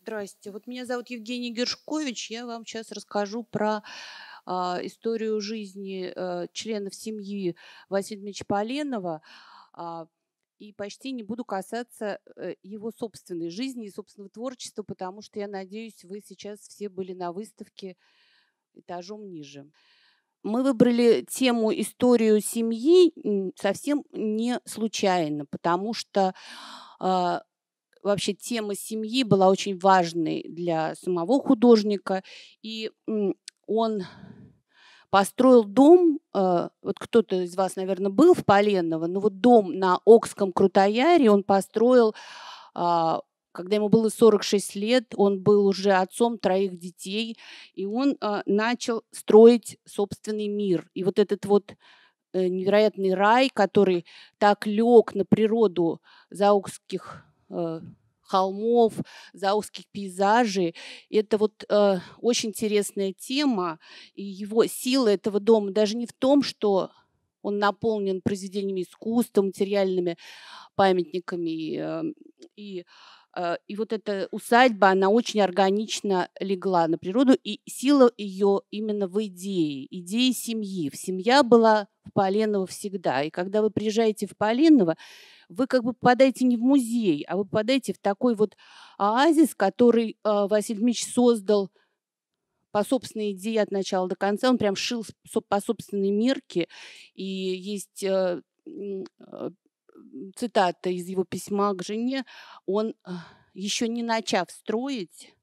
Здрасте. Вот меня зовут Евгений Гершкович. Я вам сейчас расскажу про э, историю жизни э, членов семьи Василия Дмитриевича Поленова. Э, и почти не буду касаться э, его собственной жизни и собственного творчества, потому что, я надеюсь, вы сейчас все были на выставке этажом ниже. Мы выбрали тему историю семьи совсем не случайно, потому что а, вообще тема семьи была очень важной для самого художника, и он построил дом, э, вот кто-то из вас, наверное, был в Поленово, но вот дом на Окском Крутояре он построил, а, когда ему было 46 лет, он был уже отцом троих детей, и он э, начал строить собственный мир. И вот этот вот э, невероятный рай, который так лег на природу заокских Э, холмов, заузких пейзажей. Это вот э, очень интересная тема, и его сила этого дома даже не в том, что он наполнен произведениями искусства, материальными памятниками э, и Э, и вот эта усадьба, она очень органично легла на природу, и сила ее именно в идее, идеи семьи. Семья была в Поленово всегда. И когда вы приезжаете в Поленово, вы как бы попадаете не в музей, а вы попадаете в такой вот оазис, который э, Василий Дмитриевич создал по собственной идее от начала до конца. Он прям шил по собственной мерке. И есть э, цитата из его письма к жене, он э, еще не начав строить,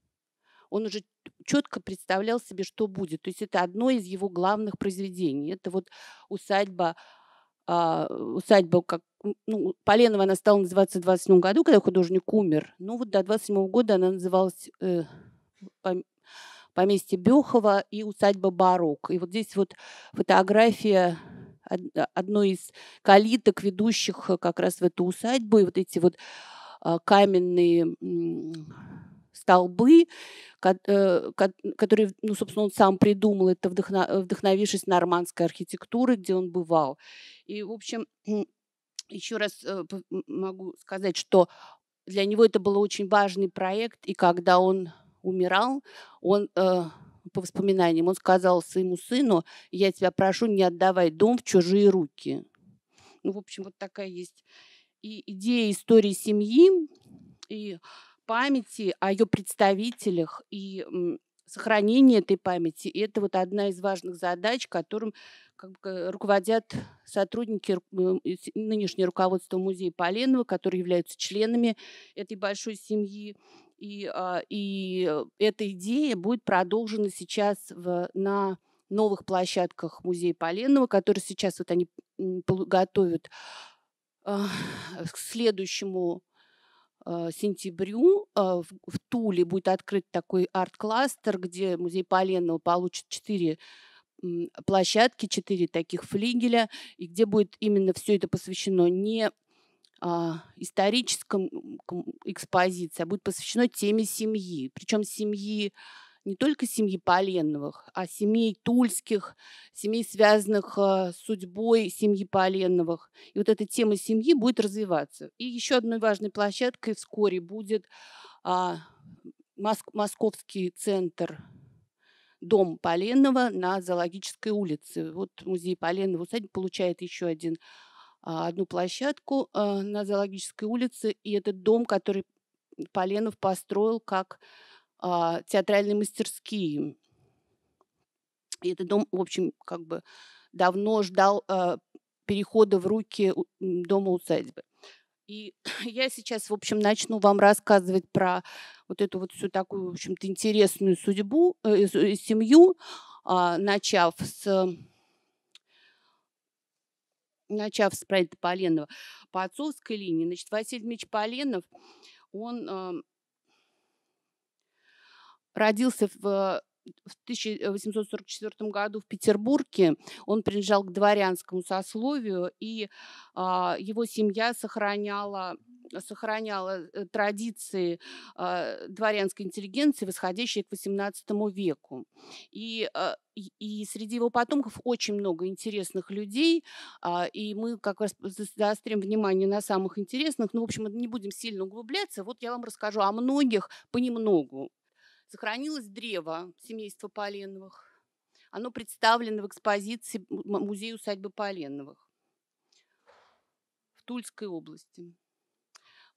он уже четко представлял себе, что будет. То есть это одно из его главных произведений. Это вот усадьба, а, усадьба как ну, Поленова она стала называться в 27 году, когда художник умер. Ну вот до 27 года она называлась э, поместье Бехова и усадьба Барок. И вот здесь вот фотография Э, одной из калиток, ведущих э, как раз в эту усадьбу, и вот эти вот а, каменные столбы, э, которые, ну, собственно, он сам придумал, это вдохновившись нормандской архитектурой, где он бывал. И, в общем, еще раз могу сказать, что для него это был очень важный проект, и когда он умирал, он по воспоминаниям, он сказал своему сыну, я тебя прошу, не отдавай дом в чужие руки. Ну, в общем, вот такая есть и идея истории семьи, и памяти о ее представителях, и сохранение этой памяти. И это вот одна из важных задач, которым как бы, руководят сотрудники, э, нынешнее руководство музея Поленова, которые являются членами этой большой семьи. И, а, и э, эта идея будет продолжена сейчас в, на новых площадках музея Поленова, которые сейчас вот они готовят а, к следующему а, сентябрю в, в Туле будет открыт такой арт-кластер, где музей Поленова получит четыре площадки, четыре таких флигеля, и где будет именно все это посвящено не а, историческом экспозиции, а будет посвящено теме семьи. Причем семьи не только семьи Поленовых, а семей Тульских, семей, связанных а, с судьбой семьи Поленовых. И вот эта тема семьи будет развиваться. И еще одной важной площадкой вскоре будет а, Моск- Московский центр дом Поленова на Зоологической улице. Вот музей Поленова усадьбы получает еще один а, одну площадку а, на Зоологической улице, и этот дом, который Поленов построил как а, театральные мастерские. И этот дом, в общем, как бы давно ждал перехода в руки дома усадьбы. И я сейчас, в общем, начну вам рассказывать про вот эту вот всю такую, в общем-то, интересную судьбу, э, э семью, э, начав с начав с проекта Поленова по отцовской линии, значит, Василий Дмитриевич Поленов, он э, родился в э, в 1844 э, году в Петербурге. Он принадлежал к дворянскому сословию, и э, его семья сохраняла сохраняла э, традиции а, дворянской интеллигенции, восходящие к XVIII веку. А, и и среди его потомков очень много интересных людей, а, и мы как раз заострим внимание на самых интересных. Ну, в общем, не будем сильно углубляться. Вот я вам расскажу о многих понемногу. Сохранилось древо семейства Поленовых. Оно представлено в экспозиции музея усадьбы Поленовых в Тульской области.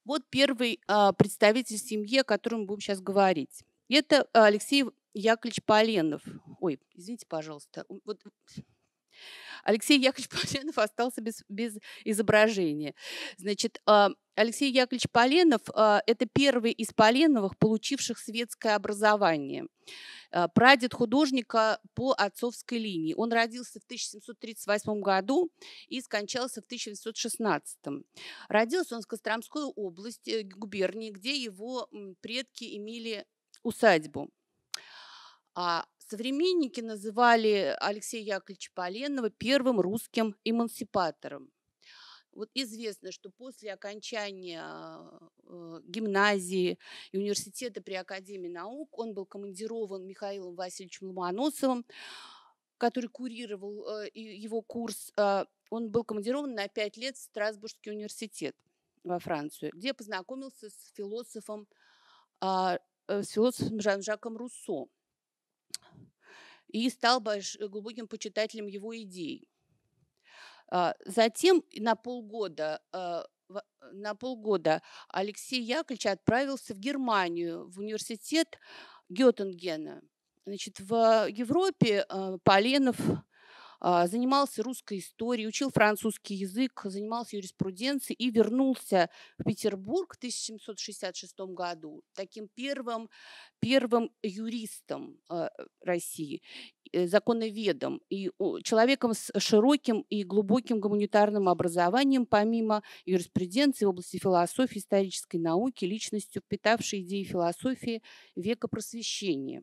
Вот первый а, представитель семьи, о котором мы будем сейчас говорить. Это Алексей Яковлевич Поленов. Ой, извините, пожалуйста. Вот Алексей Яковлевич Поленов остался без, без изображения. Значит, а, Алексей Яковлевич Поленов а, – это первый из Поленовых, получивших светское образование. Э, прадед художника по отцовской линии. Он родился в 1738 году и скончался в 1716. Родился он в Костромской области, э, губернии, где его предки имели усадьбу. А современники называли Алексея Яковлевича Поленова первым русским эмансипатором. Вот известно, что после окончания э, гимназии и университета при Академии наук он был командирован Михаилом Васильевичем Ломоносовым, который курировал э, его курс. А, он был командирован на пять лет в Страсбургский университет во Францию, где познакомился с философом, а, э, с философом Жан-Жаком Руссо и стал больш... глубоким почитателем его идей. А, затем на полгода э, э, на полгода Алексей Яковлевич отправился в Германию, в университет Геттингена. Значит, в Европе э, Поленов а, занимался русской историей, учил французский язык, занимался юриспруденцией и вернулся в Петербург в 1766 году таким первым, первым юристом а, России, э, законоведом и человеком с широким и глубоким гуманитарным образованием, помимо юриспруденции в области философии, исторической науки, личностью, впитавшей идеи философии века просвещения.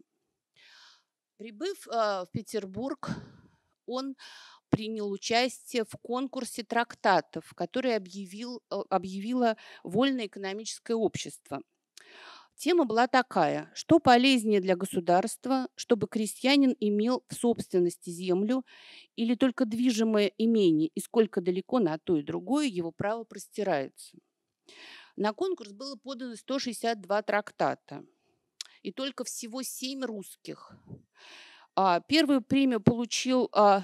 Прибыв а, в Петербург он принял участие в конкурсе трактатов, который объявил, объявило Вольное экономическое общество. Тема была такая, что полезнее для государства, чтобы крестьянин имел в собственности землю или только движимое имение, и сколько далеко на то и другое его право простирается. На конкурс было подано 162 трактата, и только всего 7 русских. А, Первую премию получил а,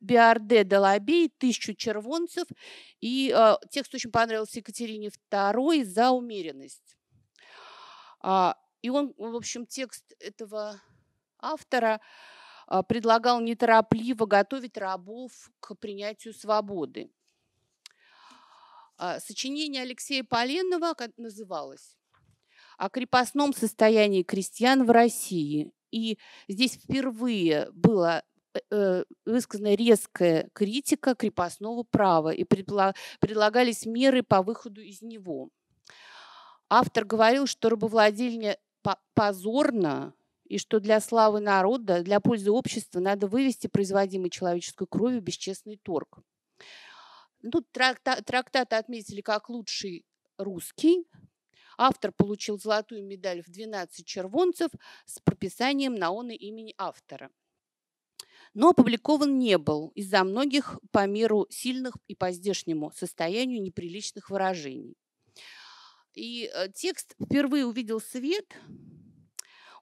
Биарде Делабей, «Тысячу червонцев». И а, текст очень понравился Екатерине II за умеренность. и он, в общем, текст этого автора а, предлагал неторопливо готовить рабов к принятию свободы. сочинение Алексея Поленова называлось «О крепостном состоянии крестьян в России и здесь впервые было э, э, высказана резкая критика крепостного права и предлагались меры по выходу из него. Автор говорил, что рабовладельня позорно и что для славы народа, для пользы общества надо вывести производимый человеческой кровью бесчестный торг. Ну трактат, трактат отметили как лучший русский, Автор получил золотую медаль в 12 червонцев с прописанием наона имени автора но опубликован не был из-за многих по миру сильных и по здешнему состоянию неприличных выражений. И э, текст впервые увидел свет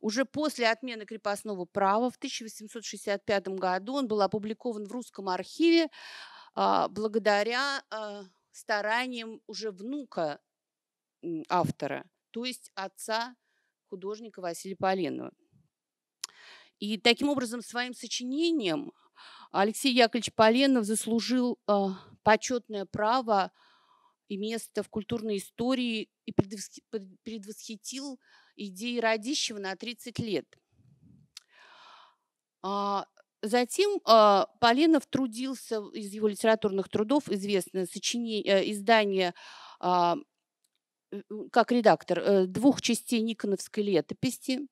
уже после отмены крепостного права в 1865 году. Он был опубликован в русском архиве а, благодаря э, стараниям уже внука автора, то есть отца художника Василия Поленова. И таким образом своим сочинением Алексей Яковлевич Поленов заслужил э, почетное право и место в культурной истории и предвосхитил идеи Радищева на 30 лет. А, затем а, Поленов трудился из его литературных трудов известное сочинение, э, издание а, Э, как редактор э, двух частей Никоновской летописи.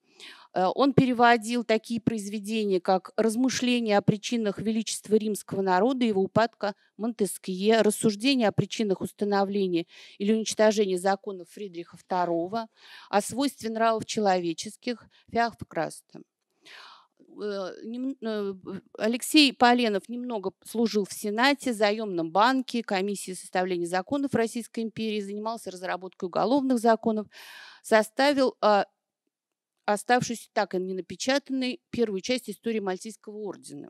Э, он переводил такие произведения, как «Размышления о причинах величества римского народа, и его упадка Монтескье», «Рассуждения о причинах установления или уничтожения законов Фридриха II», «О свойстве нравов человеческих» Феофкраста. Э, э, Алексей Поленов немного служил в Сенате, заемном банке, комиссии составления законов Российской империи, занимался разработкой уголовных законов, составил а, оставшуюся так и не напечатанной первую часть истории Мальтийского ордена.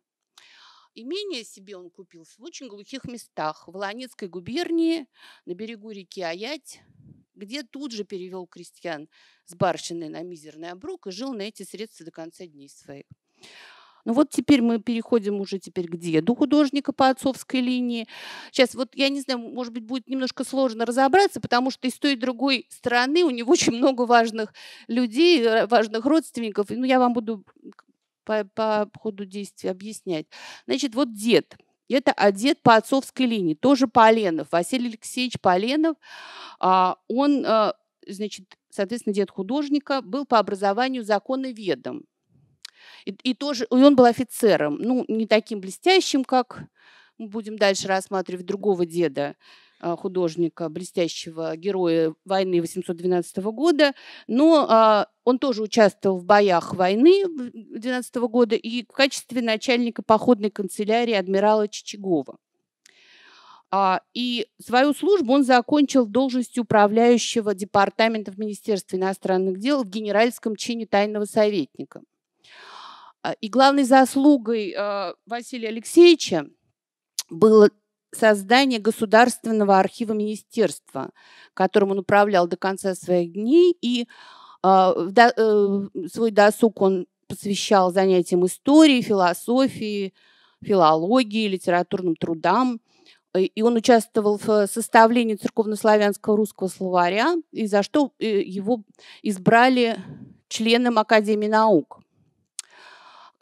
Имение себе он купил в очень глухих местах, в Ланецкой губернии, на берегу реки Аять, где тут же перевел крестьян с барщины на мизерный обрук и жил на эти средства до конца дней своих. Ну вот теперь мы переходим уже теперь к деду художника по отцовской линии. Сейчас вот, я не знаю, может быть, будет немножко сложно разобраться, потому что и с той, и другой стороны у него очень много важных людей, э, важных родственников. Ну, я вам буду по, по ходу действия объяснять. Значит, вот дед. Это одет а, по отцовской линии, тоже Поленов. Василий Алексеевич Поленов, а, он, э, значит, соответственно, дед художника, был по образованию законоведом. И, и тоже и он был офицером, ну, не таким блестящим, как мы будем дальше рассматривать другого деда а, художника, блестящего героя войны 812 года, но а, он тоже участвовал в боях войны 12 года и в качестве начальника походной канцелярии адмирала Чичагова. А, и свою службу он закончил должностью управляющего департамента в Министерстве иностранных дел в генеральском чине тайного советника. А, и главной заслугой а, Василия Алексеевича было создание Государственного архива министерства, которым он управлял до конца своих дней, и а, э, свой досуг он посвящал занятиям истории, философии, филологии, литературным трудам. И он участвовал в составлении церковнославянского русского словаря, и за что э, его избрали членом Академии наук.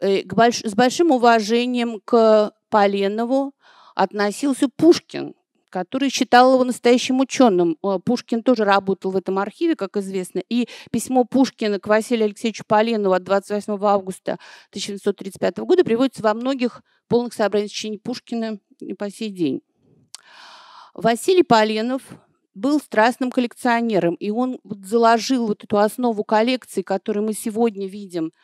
Э, больш... с большим уважением к Поленову относился Пушкин, который считал его настоящим ученым. Э, Пушкин тоже работал в этом архиве, как известно, и письмо Пушкина к Василию Алексеевичу Поленову от 28 августа 1935 года приводится во многих полных собраниях сочинений Пушкина и по сей день. Василий Поленов был страстным коллекционером, и он заложил вот эту основу коллекции, которую мы сегодня видим –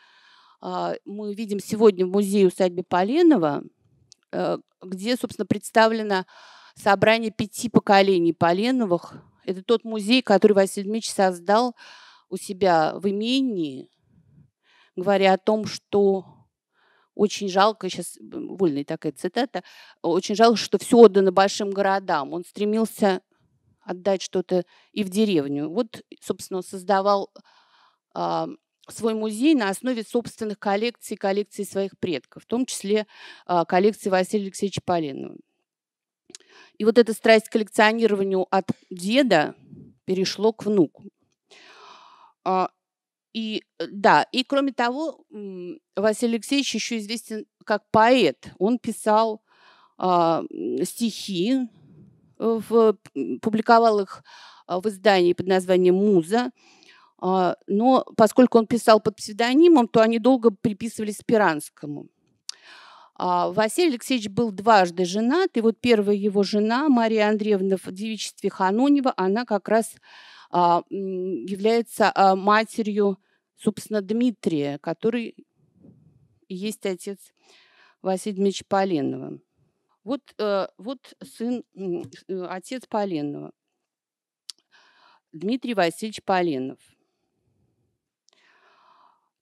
а, мы видим сегодня в музее усадьбы Поленова, э, где, собственно, представлено собрание пяти поколений Поленовых. Это тот музей, который Василий Дмитриевич создал у себя в имении, говоря о том, что очень жалко, сейчас вольная такая цитата, очень жалко, что все отдано большим городам. Он стремился отдать что-то и в деревню. Вот, собственно, он создавал а, свой музей на основе собственных коллекций, коллекций своих предков, в том числе а, коллекции Василия Алексеевича Полинова. И вот эта страсть к коллекционированию от деда перешло к внуку. А, и э, да, и кроме того, Василий Алексеевич еще известен как поэт. Он писал а, э, стихи, в, публиковал их в издании под названием «Муза», а, но поскольку он писал под псевдонимом, то они долго приписывались Спиранскому. А, Василий Алексеевич был дважды женат, и вот первая его жена, Мария Андреевна в девичестве Ханонева, она как раз а, является матерью, собственно, Дмитрия, который и есть отец Василия Дмитриевича Поленова. Вот, э, вот сын, э, отец Поленова, Дмитрий Васильевич Поленов –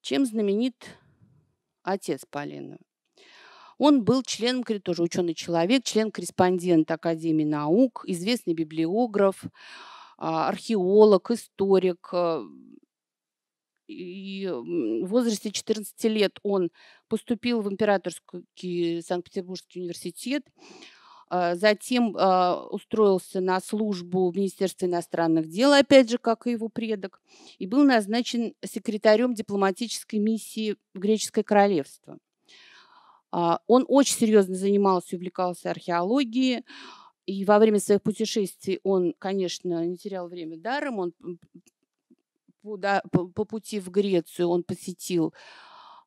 чем знаменит отец Полины. Он был членом, тоже ученый человек, член-корреспондент Академии наук, известный библиограф, а, археолог, историк. А, и в возрасте 14 лет он поступил в Императорский Санкт-Петербургский университет, а, затем а, устроился на службу в Министерстве иностранных дел, опять же, как и его предок, и был назначен секретарем дипломатической миссии в Греческое королевство. А, он очень серьезно занимался и увлекался археологией, и во время своих путешествий он, конечно, не терял время даром, он по, по пути в Грецию он посетил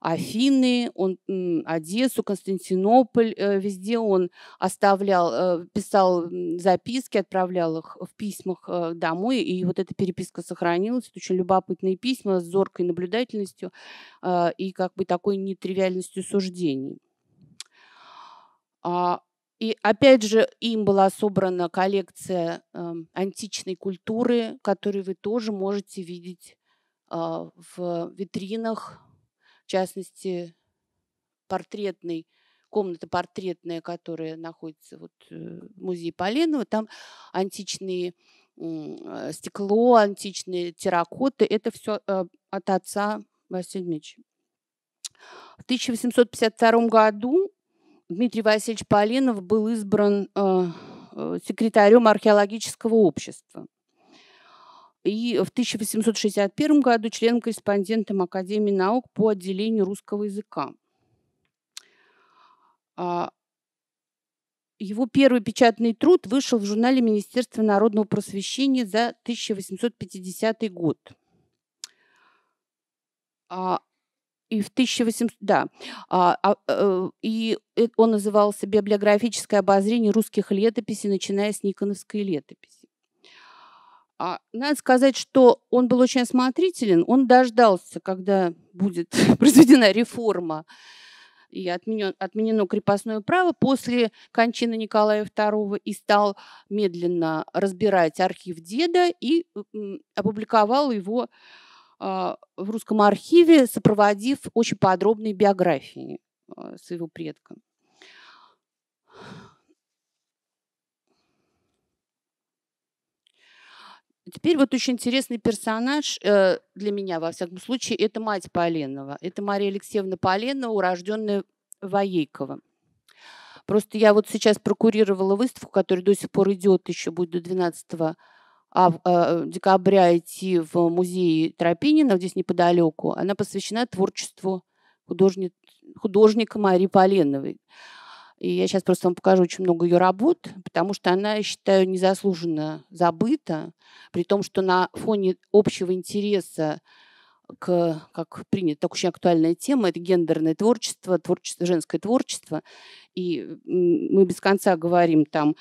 Афины, он Одессу, Константинополь, э, везде он оставлял, э, писал записки, отправлял их в письмах э, домой, и вот эта переписка сохранилась, это очень любопытные письма с зоркой наблюдательностью и как бы такой нетривиальностью суждений. А, и опять же, им была собрана коллекция эм, античной культуры, которую вы тоже можете видеть в витринах в частности, портретный комната портретная, которая находится вот э, в музее Поленова, там античные э, стекло, античные терракоты, это все э, от отца Василия Дмитриевича. В 1852 году Дмитрий Васильевич Поленов был избран секретарем археологического общества – и в 1861 году член-корреспондентом Академии наук по отделению русского языка. А, его первый печатный труд вышел в журнале Министерства народного просвещения за 1850 год. А, и в 1800, да, а, э, и э, он назывался «Библиографическое обозрение русских летописей, начиная с Никоновской летописи». А надо сказать, что он был очень осмотрителен. Он дождался, когда будет произведена реформа и отменен, отменено крепостное право после кончины Николая II и стал медленно разбирать архив деда и опубликовал его а, в русском архиве, сопроводив очень подробной биографией а, своего предка. Теперь вот очень интересный персонаж э, для меня, во всяком случае, это мать Поленова. Это Мария Алексеевна Поленова, урожденная Воейкова. Просто я вот сейчас прокурировала выставку, которая до сих пор идет, еще будет до 12 а, э, декабря идти в музее Тропинина, здесь неподалеку. Она посвящена творчеству художник, художника Марии Поленовой. И я сейчас просто вам покажу очень много ее работ, потому что она, я считаю, незаслуженно забыта, при том, что на фоне общего интереса к, как принято, так очень актуальная тема, это гендерное творчество, творчество, женское творчество. И мы без конца говорим там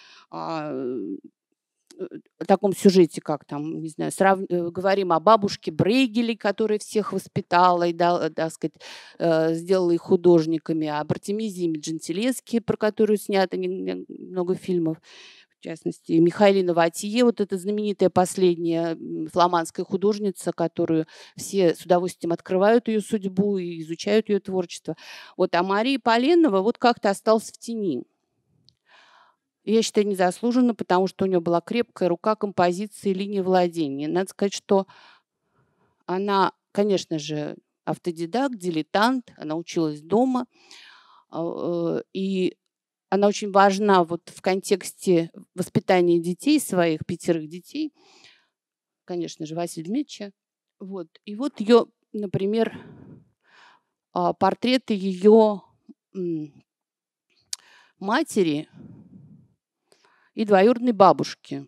таком сюжете, как там, не знаю, срав... Э, говорим о бабушке Брейгеле, которая всех воспитала и, да, э, так сказать, э, сделала их художниками, о Бартемизии Меджентилеске, про которую снято много фильмов, в частности, Михаилина Ватье, вот эта знаменитая последняя фламандская художница, которую все с удовольствием открывают ее судьбу и изучают ее творчество. Вот, а Мария Поленова вот как-то осталась в тени я считаю, незаслуженно, потому что у нее была крепкая рука композиции линии владения. Надо сказать, что она, конечно же, автодидакт, дилетант, она училась дома, а, и она очень важна вот в контексте воспитания детей, своих пятерых детей, конечно же, Василия Дмитриевича. Вот. И вот ее, например, а, портреты ее матери – и двоюродной бабушки.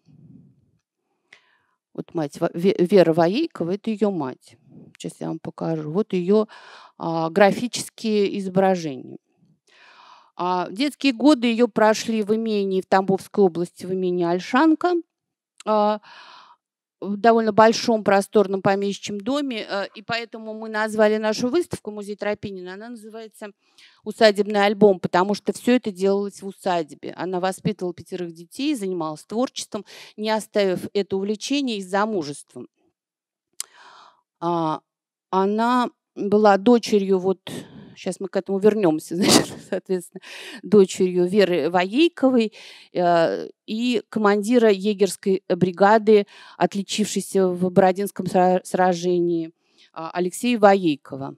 Вот мать Вера Воейкова, это ее мать. Сейчас я вам покажу. Вот ее а, графические изображения. А, детские годы ее прошли в имении в Тамбовской области, в Имени Альшанка. А, в довольно большом просторном помещичьем доме, э, и поэтому мы назвали нашу выставку «Музей Тропинина». Она называется «Усадебный альбом», потому что все это делалось в усадьбе. Она воспитывала пятерых детей, занималась творчеством, не оставив это увлечение и замужеством. А, она была дочерью вот сейчас мы к этому вернемся, значит, соответственно, дочерью Веры Воейковой э, и командира егерской э, бригады, отличившейся в Бородинском сражении, а, Алексея Воейкова.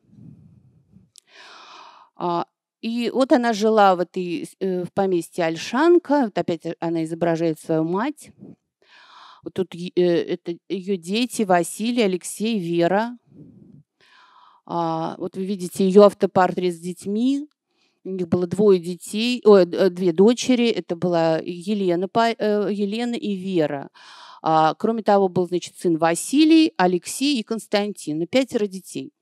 А, и вот она жила в, этой, э, в поместье Альшанка, вот опять она изображает свою мать. Вот тут это ее дети Василий, Алексей, Вера, а, вот вы видите ее автопортрет с детьми. У них было двое детей, о, две дочери. Это была Елена, э, Елена и Вера. А, кроме того, был, значит, сын Василий, Алексей и Константин. И ну, пятеро детей.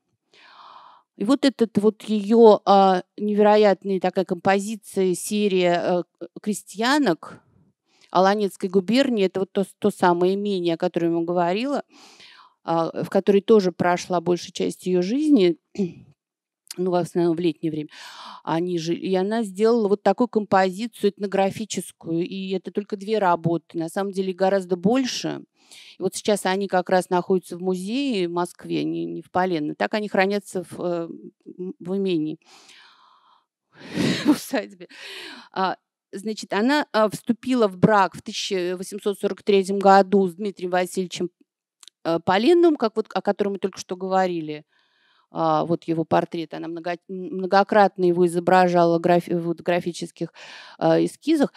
И вот этот вот ее а, невероятная такая композиция, серия а, крестьянок Аланецкой губернии, это вот то, то самое имение, о котором я говорила, а, в которой тоже прошла большая часть ее жизни, ну, в основном в летнее время, они же, и она сделала вот такую композицию этнографическую, и это только две работы, на самом деле гораздо больше. И вот сейчас они как раз находятся в музее в Москве, не, не в Полено. Так они хранятся в, э, в имении, в усадьбе. А, значит, она а, вступила в брак в 1843 году с Дмитрием Васильевичем Э, Полинум, как вот, о котором мы только что говорили, а, вот его портрет, она много, многократно его изображала графи, вот, в графических а, эскизах,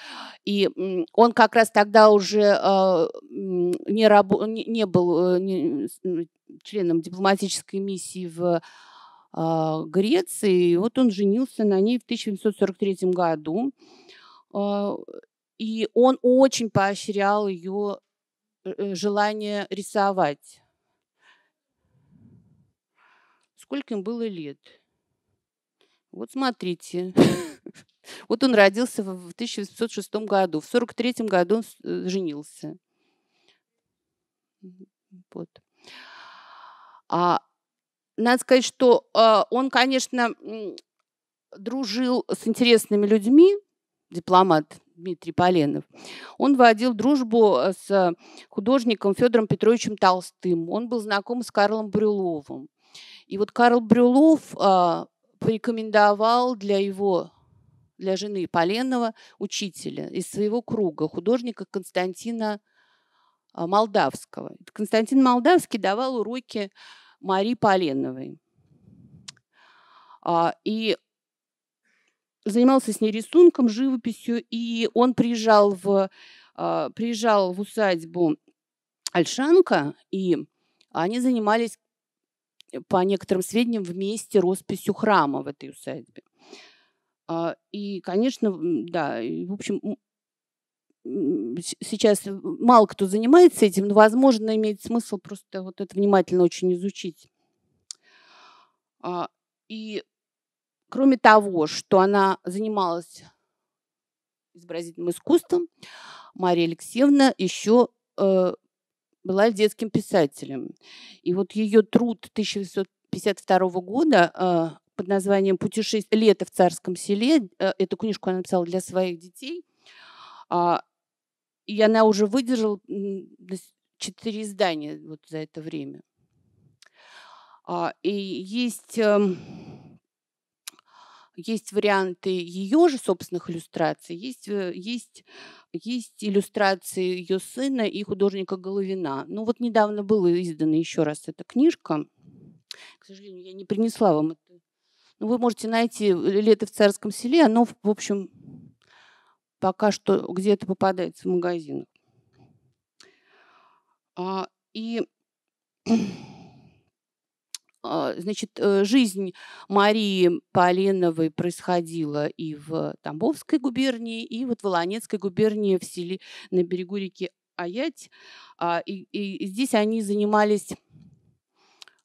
и он как раз тогда уже а, не, рабо, не был э, не, ну, членом дипломатической миссии в Греции, и вот он женился на ней в 1743 году, и он очень поощрял ее Э, э, желание рисовать. Сколько им было лет? Вот смотрите. Вот он родился в 1806 году. В 1943 году он э, женился. Вот. А, надо сказать, что э, он, конечно, дружил с интересными людьми, дипломат, Дмитрий Поленов, он водил дружбу э, с э, художником Федором Петровичем Толстым. Он был знаком с Карлом Брюловым. И вот Карл Брюлов а, порекомендовал для его для жены Поленова учителя из своего круга, художника Константина Молдавского. Константин Молдавский давал уроки Марии Поленовой. А, и занимался с ней рисунком, живописью, и он приезжал в, а, приезжал в усадьбу Альшанка, и они занимались, э, по некоторым сведениям, вместе росписью храма в этой усадьбе. А, и, конечно, да, в общем, сейчас мало кто занимается этим, но, возможно, имеет смысл просто вот это внимательно очень изучить. А, и Кроме того, что она занималась изобразительным искусством, Мария Алексеевна еще э, была детским писателем. И вот ее труд 1852 года э, под названием «Путешествие лето в царском селе», э, эту книжку она написала для своих детей, э, и она уже выдержала четыре издания вот за это время. А, и есть эм, есть варианты ее же собственных иллюстраций, есть, э, есть, есть иллюстрации ее сына и художника Головина. Ну вот недавно была издана еще раз эта книжка. К сожалению, я не принесла вам это. Но ну, вы можете найти «Лето в царском селе». Оно, в общем, пока что где-то попадается в магазинах. А, и А, значит, э, жизнь Марии Поленовой происходила и в Тамбовской губернии, и вот в Волонецкой губернии в селе на берегу реки Аять. А, и, и здесь они занимались,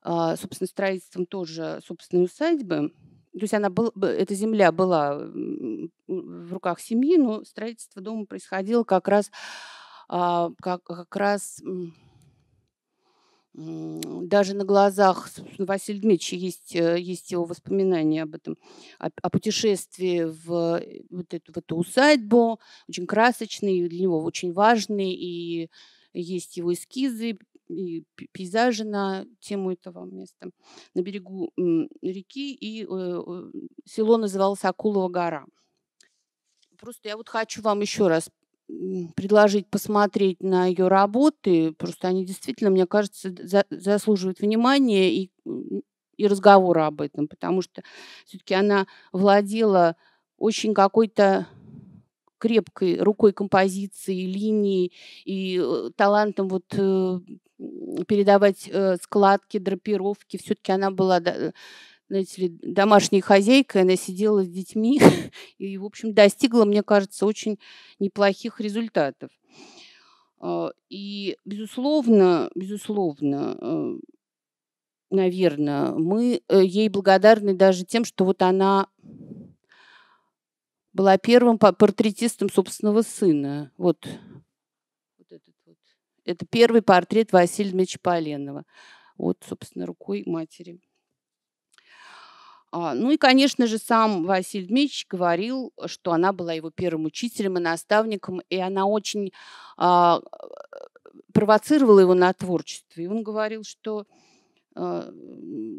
а, собственно, строительством тоже собственной усадьбы. То есть она была, эта земля была в руках семьи, но строительство дома происходило как раз, как, как раз даже на глазах Василия Дмитриевича есть, э, есть его воспоминания об этом, о, о путешествии в э, вот эту, в эту усадьбу, очень красочный, для него очень важный, и есть его эскизы, и пейзажи на тему этого места на берегу реки, и э, село называлось Акулова гора. Просто я вот хочу вам еще раз предложить посмотреть на ее работы. Просто они действительно, мне кажется, за, заслуживают внимания и, и разговора об этом, потому что все-таки она владела очень какой-то крепкой рукой композиции, линии и э, талантом вот э, передавать э, складки, драпировки. Все-таки она была знаете ли, домашней хозяйкой, она сидела с детьми и, в общем, достигла, мне кажется, очень неплохих результатов. А, и, безусловно, безусловно, э, наверное, мы э, ей благодарны даже тем, что вот она была первым портретистом собственного сына. Вот, вот этот вот. Это первый портрет Василия Дмитриевича Поленова. Вот, собственно, рукой матери. А, ну и, конечно же, сам Василий Дмитриевич говорил, что она была его первым учителем и наставником, и она очень а, провоцировала его на творчество. И он говорил, что, а,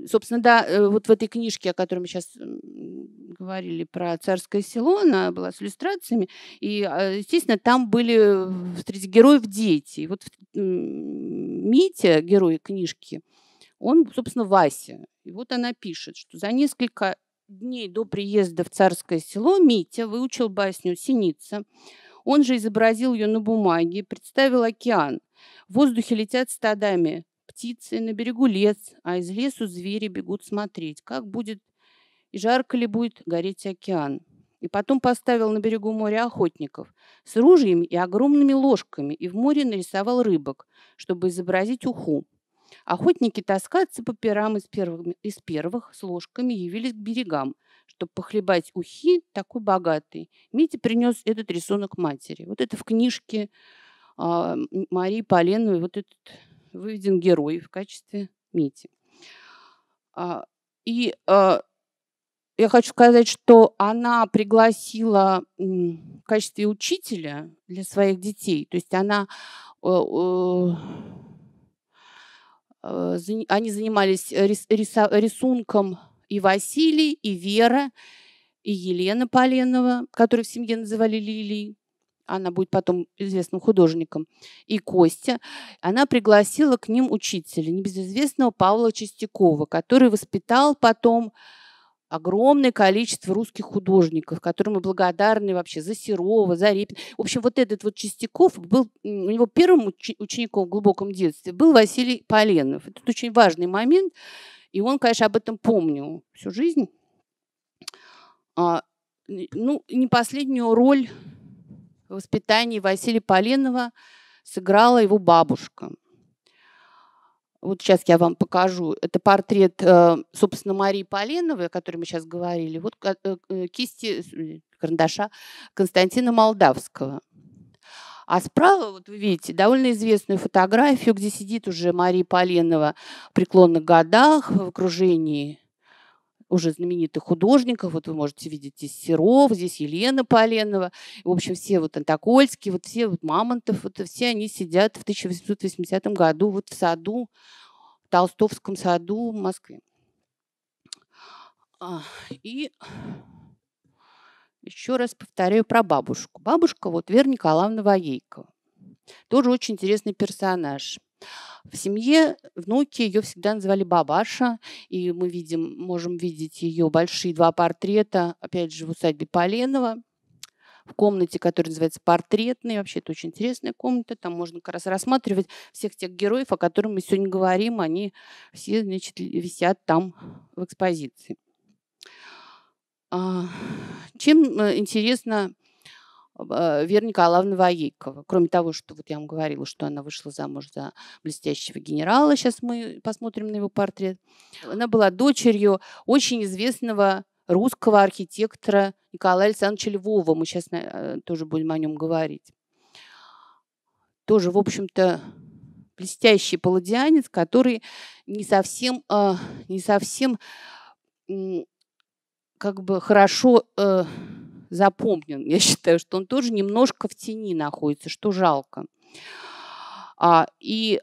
собственно, да, э, вот в этой книжке, о которой мы сейчас говорили, про царское село, она была с иллюстрациями, и, а, естественно, там были среди героев дети. И вот Митя, герой книжки, он, собственно, Вася. И вот она пишет, что за несколько дней до приезда в царское село Митя выучил басню «Синица». Он же изобразил ее на бумаге, представил океан. В воздухе летят стадами птицы, на берегу лес, а из лесу звери бегут смотреть, как будет и жарко ли будет гореть океан. И потом поставил на берегу моря охотников с ружьями и огромными ложками и в море нарисовал рыбок, чтобы изобразить уху. Охотники таскаться по пирам из первых, из первых с ложками явились к берегам, чтобы похлебать ухи такой богатый. Митя принес этот рисунок матери. Вот это в книжке а, Марии Поленовой, вот этот выведен герой в качестве Мити. А, и а, я хочу сказать, что она пригласила в качестве учителя для своих детей. То есть она э, Э, они занимались рис, рисунком и Василий, и Вера, и Елена Поленова, которую в семье называли Лилией. Она будет потом известным художником. И Костя. Она пригласила к ним учителя, небезызвестного Павла Чистякова, который воспитал потом огромное количество русских художников, которым мы благодарны вообще за Серова, за Репин, В общем, вот этот вот Чистяков был, у него первым учеником в глубоком детстве был Василий Поленов. Это очень важный момент, и он, конечно, об этом помнил всю жизнь. А, ну, не последнюю роль в воспитании Василия Поленова сыграла его бабушка – вот сейчас я вам покажу. Это портрет, э, собственно, Марии Поленовой, о которой мы сейчас говорили. Вот э, э, кисти карандаша Константина Молдавского. А справа, вот вы видите, довольно известную фотографию, где сидит уже Мария Поленова в преклонных годах, в окружении уже знаменитых художников. Вот вы можете видеть здесь Серов, здесь Елена Поленова. В общем, все вот Антокольский, вот все вот Мамонтов, вот все они сидят в 1880 году вот в саду, в Толстовском саду в Москве. А, и еще раз повторяю про бабушку. Бабушка вот Вера Николаевна Воейкова. Тоже очень интересный персонаж. В семье внуки ее всегда называли бабаша, и мы видим, можем видеть ее большие два портрета, опять же, в усадьбе Поленова, в комнате, которая называется «Портретная». Вообще, это очень интересная комната. Там можно как раз рассматривать всех тех героев, о которых мы сегодня говорим. Они все, значит, висят там в экспозиции. А, чем э, интересно? А, Вера Николаевна Воейкова. Кроме того, что вот я вам говорила, что она вышла замуж за блестящего генерала, сейчас мы посмотрим на его портрет. Она была дочерью очень известного русского архитектора Николая Александровича Львова. Мы сейчас э, тоже будем о нем говорить. Тоже, в общем-то, блестящий паладианец, который не совсем, а, не совсем как бы хорошо э, запомнен. Я считаю, что он тоже немножко в тени находится, что жалко. А, и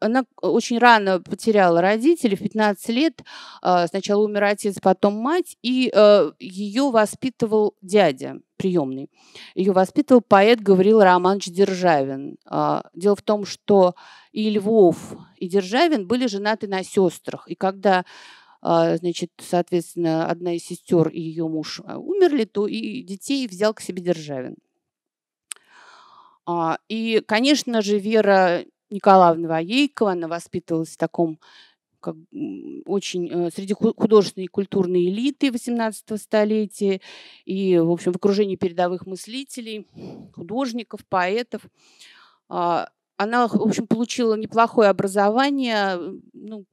она очень рано потеряла родителей, в 15 лет. А, сначала умер отец, потом мать, и э, ее воспитывал дядя приемный. Ее воспитывал поэт Гаврил Романович Державин. А, дело в том, что и Львов, и Державин были женаты на сестрах. И когда а, значит, соответственно, одна из сестер и ее муж а, умерли, то и детей взял к себе Державин. А, и, конечно же, Вера Николаевна Воейкова, она воспитывалась в таком как, очень э, среди художественной и культурной элиты 18 столетия и, в общем, в окружении передовых мыслителей, художников, поэтов. Она, в общем, получила неплохое образование, ну,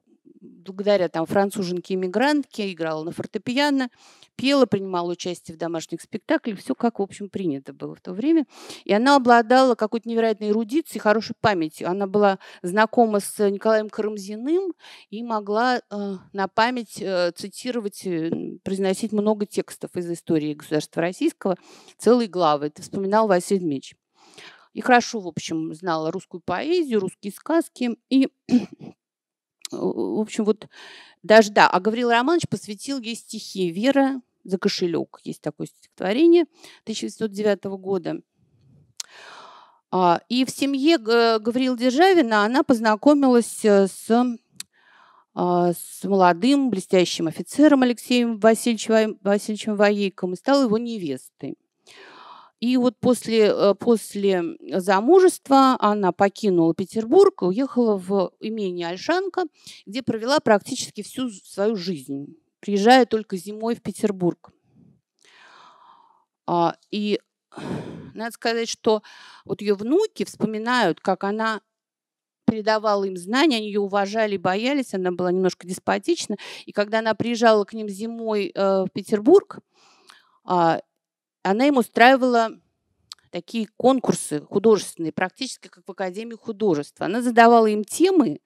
благодаря там француженке-иммигрантке, играла на фортепиано, пела, принимала участие в домашних спектаклях, все как, в общем, принято было в то время. И она обладала какой-то невероятной эрудицией, хорошей памятью. Она была знакома с Николаем Карамзиным и могла э, на память э, цитировать, э, произносить много текстов из истории государства российского, целые главы. Это вспоминал Василий Дмитриевич. И хорошо, в общем, знала русскую поэзию, русские сказки. И в общем, вот даже, да, а Гаврил Романович посвятил ей стихи «Вера за кошелек». Есть такое стихотворение 1909 года. А, и в семье э, Гавриила Державина она познакомилась э, с, а, с молодым блестящим офицером Алексеем Васильевичем, Васильевичем Воейком и стала его невестой. И вот после, э, после замужества она покинула Петербург, уехала в имение Альшанка, где провела практически всю свою жизнь, приезжая только зимой в Петербург. А, и надо сказать, что вот ее внуки вспоминают, как она передавала им знания, они ее уважали, боялись, она была немножко деспотична. И когда она приезжала к ним зимой э, в Петербург, а, она им устраивала такие конкурсы художественные, практически как в Академии художеств. Она задавала им темы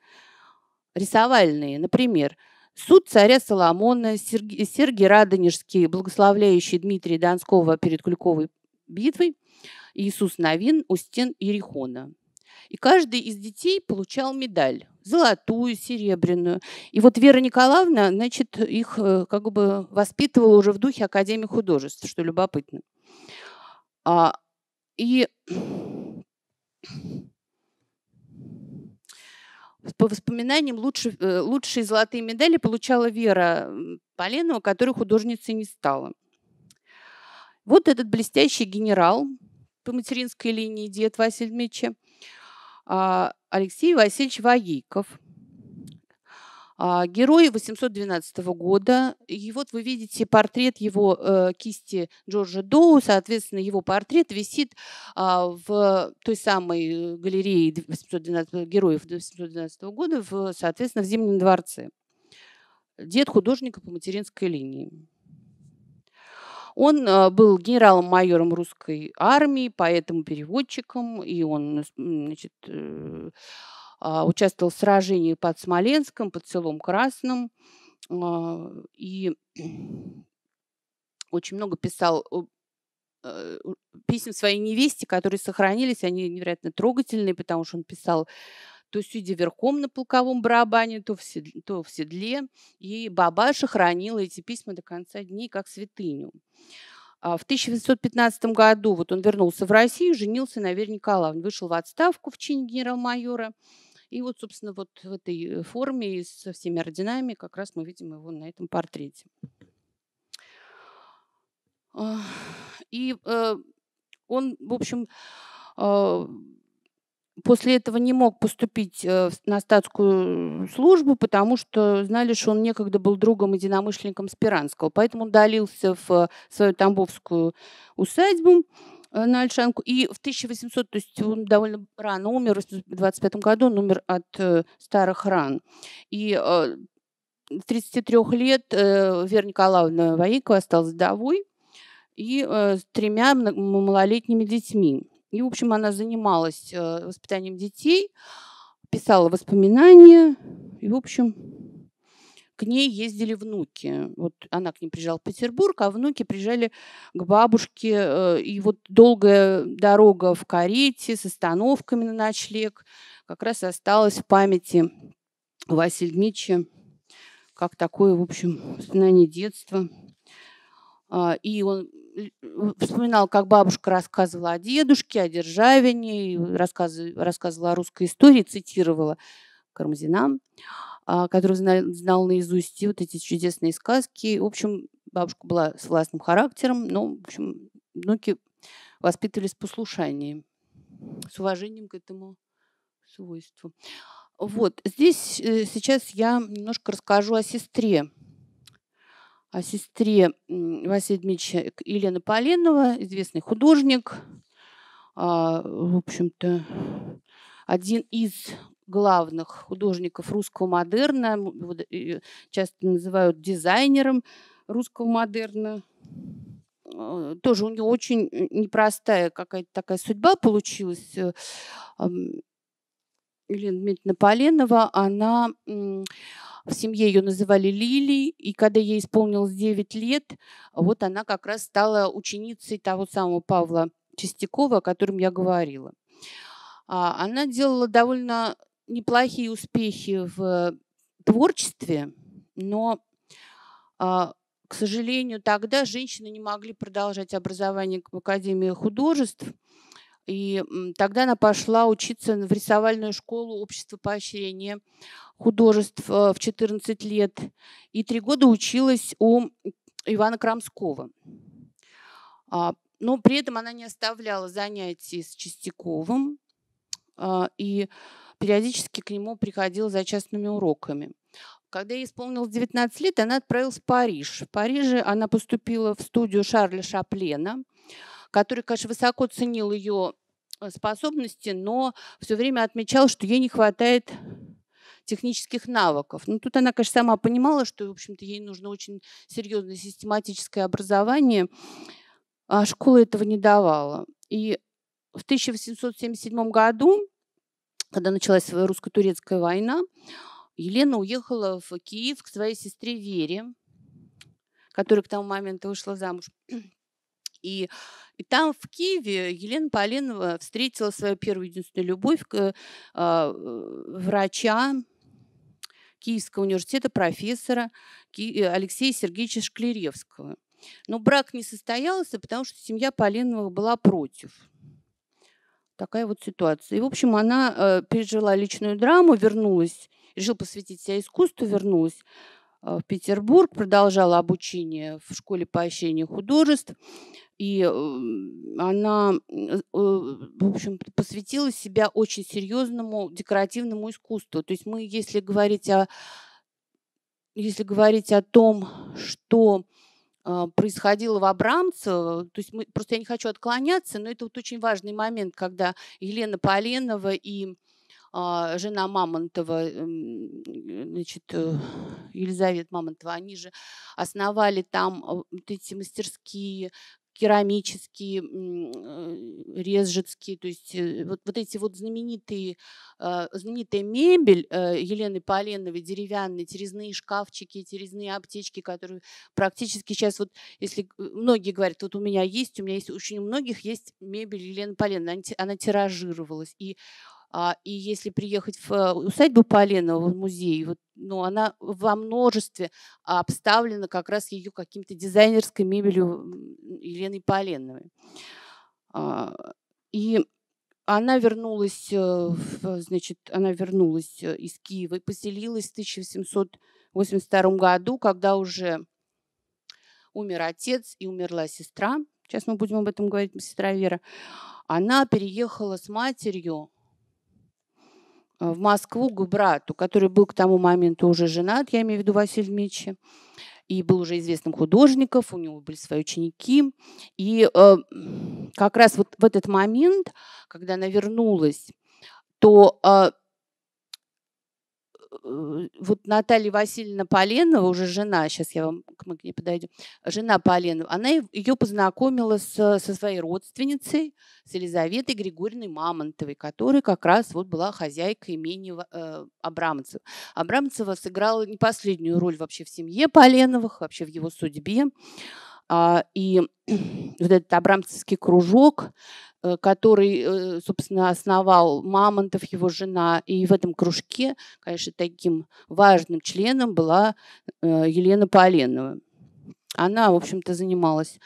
рисовальные, например, суд царя Соломона, Сергий, Сергий Радонежский, благословляющий Дмитрия Донского перед Кульковой битвой, Иисус Новин у стен Ерихона – и каждый из детей получал медаль золотую, серебряную. И вот Вера Николаевна, значит, их э, как бы воспитывала уже в духе Академии художеств, что любопытно. А, и по воспоминаниям лучше, э, лучшие золотые медали получала Вера Поленова, которой художницей не стала. Вот этот блестящий генерал по материнской линии дед Василь Митча – а, Алексей Васильевич Вагейков, а, герой 812 года. И вот вы видите портрет его э, кисти Джорджа Доу, соответственно, его портрет висит а, в той самой э, галерее 812, героев 812 года, в, соответственно, в Зимнем дворце. Дед художника по материнской линии. Он э, был генерал майором русской армии, поэтом переводчиком, и он значит, э, а, участвовал в сражении под Смоленском, под селом Красным. А, и очень много писал э, писем своей невесте, которые сохранились, они невероятно трогательные, потому что он писал то сидя верхом на полковом барабане, то в седле, то в седле. И Бабаша хранила эти письма до конца дней как святыню. А в 1815 году вот он вернулся в Россию, женился на Вере Николаевне, вышел в отставку в чине генерал-майора. И вот, собственно, вот в этой форме и со всеми орденами как раз мы видим его на этом портрете. И э, он, в общем, а, после этого не мог поступить э, на статскую службу, потому что знали, что он некогда был другом и единомышленником Спиранского. Поэтому удалился в э, свою Тамбовскую усадьбу э, на Альшанку. И в 1800, то есть он довольно рано умер, в 25 году он умер от старых ран. И 33 лет Вера Николаевна Воикова осталась вдовой и с тремя малолетними детьми. И, в общем, она занималась э, воспитанием детей, писала воспоминания. И, в общем, к ней ездили внуки. Вот она к ним приезжала в Петербург, а внуки приезжали к бабушке. Э, и вот долгая дорога в карете с остановками на ночлег как раз осталась в памяти Василия Дмитрича как такое, в общем, воспоминание детства – а, и он э, вспоминал, как бабушка рассказывала о дедушке, о Державине, рассказывала о русской истории, цитировала Кармзина, а, который знал, знал наизусть вот эти чудесные сказки. В общем, бабушка была с властным характером, но, в общем, внуки воспитывались в послушании, с уважением к этому свойству. Вот, здесь э, сейчас я немножко расскажу о сестре о сестре Василия Дмитриевича Елены Поленова, известный художник, а, в общем-то, один из главных художников русского модерна, часто называют дизайнером русского модерна. А, тоже у него очень э, непростая какая-то такая судьба получилась. Э, Елена Дмитриевна Поленова, она в семье ее называли Лили, и когда ей исполнилось 9 лет, вот она как раз стала ученицей того самого Павла Чистякова, о котором я говорила. А, она делала довольно неплохие успехи в творчестве, но, а, к сожалению, тогда женщины не могли продолжать образование в Академии художеств, и тогда она пошла учиться в рисовальную школу общества поощрения художеств э, в 14 лет и три года училась у Ивана Крамского. А, но при этом она не оставляла занятий с Чистяковым а, и периодически к нему приходила за частными уроками. Когда ей исполнилось 19 лет, она отправилась в Париж. В Париже она поступила в студию Шарля Шаплена, который, конечно, высоко ценил ее э, способности, но все время отмечал, что ей не хватает технических навыков. Но ну, тут она, конечно, сама понимала, что, в общем-то, ей нужно очень серьезное систематическое образование, а школа этого не давала. И в 1877 году, когда началась русско-турецкая война, Елена уехала в Киев к своей сестре Вере, которая к тому моменту вышла замуж. И, и там, в Киеве, Елена Поленова встретила свою первую единственную любовь к э, а, э врача Киевского университета профессора э, Алексея Сергеевича Шклеревского. Но брак не состоялся, потому что семья Полиновых была против. Такая вот ситуация. И, в общем, она э, пережила личную драму, вернулась, решила посвятить себя искусству, вернулась Э, в Петербург, продолжала обучение в школе поощрения художеств. И э, она, э, в общем, посвятила себя очень серьезному декоративному искусству. То есть мы, если говорить о, если говорить о том, что происходило в Абрамцево. То есть мы, просто я не хочу отклоняться, но это вот очень важный момент, когда Елена Поленова и а, жена Мамонтова, э, значит, э, Елизавета Мамонтова, они же основали там а, вот эти мастерские, керамические, э, резжицкие, то есть вот, вот эти вот знаменитые, а, знаменитая мебель Елены Поленовой, деревянные, терезные шкафчики, терезные аптечки, которые практически сейчас вот, если многие говорят, вот у меня есть, у меня есть, очень у многих есть мебель Елены Поленовой, она, она тиражировалась, и а, и если приехать в э, усадьбу Поленова, в музей, вот, ну, она во множестве обставлена как раз ее каким-то дизайнерской мебелью Еленой Поленовой. А, и она вернулась, э, значит, она вернулась э, из Киева и поселилась в 1782 году, когда уже умер отец и умерла сестра. Сейчас мы будем об этом говорить, сестра Вера. Она переехала с матерью Э, в Москву к брату, который был к тому моменту уже женат, я имею в виду Василий Дмитриевича, и был уже известным художником, у него были свои ученики. И э, как раз вот в этот момент, когда она вернулась, то э, Э, вот Наталья Васильевна Поленова, уже жена, сейчас я вам к ней подойду. жена Поленова, она ее познакомила с, со своей родственницей, с Елизаветой Григорьевной Мамонтовой, которая как раз вот была хозяйкой имени э, Абрамцева. Абрамцева сыграла не последнюю роль вообще в семье Поленовых, вообще в его судьбе. А, и вот этот абрамцевский кружок, э, который, э, собственно, основал Мамонтов, его жена. И в этом кружке, конечно, таким важным членом была э, Елена Поленова. Она, в общем-то, занималась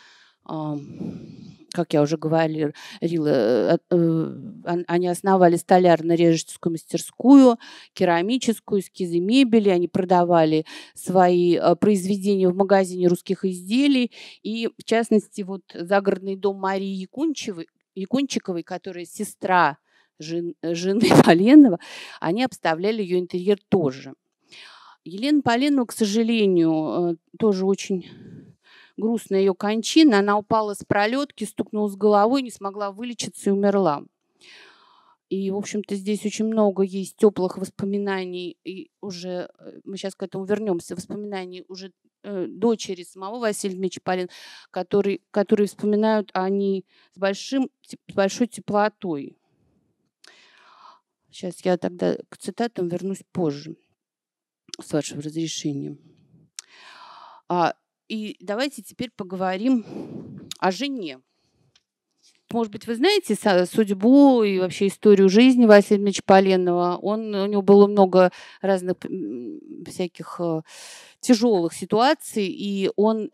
как я уже говорила, э, э, они основали столярно-режущую мастерскую, керамическую, эскизы мебели, они продавали свои э, произведения в магазине русских изделий, и, в частности, вот загородный дом Марии Якунчевой, Якунчиковой, которая сестра жены Поленова, они обставляли ее интерьер тоже. Елена Поленова, к сожалению, тоже очень грустная ее кончина. Она упала с пролетки, стукнулась головой, не смогла вылечиться и умерла. И, в общем-то, здесь очень много есть теплых воспоминаний, и уже э, мы сейчас к этому вернемся, воспоминаний уже э, дочери самого Василия Дмитриевича Парин, который, которые вспоминают они с, большим, с большой теплотой. Сейчас я тогда к цитатам вернусь позже, с вашего разрешения. А, и давайте теперь поговорим о жене. Может быть, вы знаете судьбу и вообще историю жизни Василия Ильича Поленова. Он, у него было много разных всяких э, тяжелых ситуаций, и он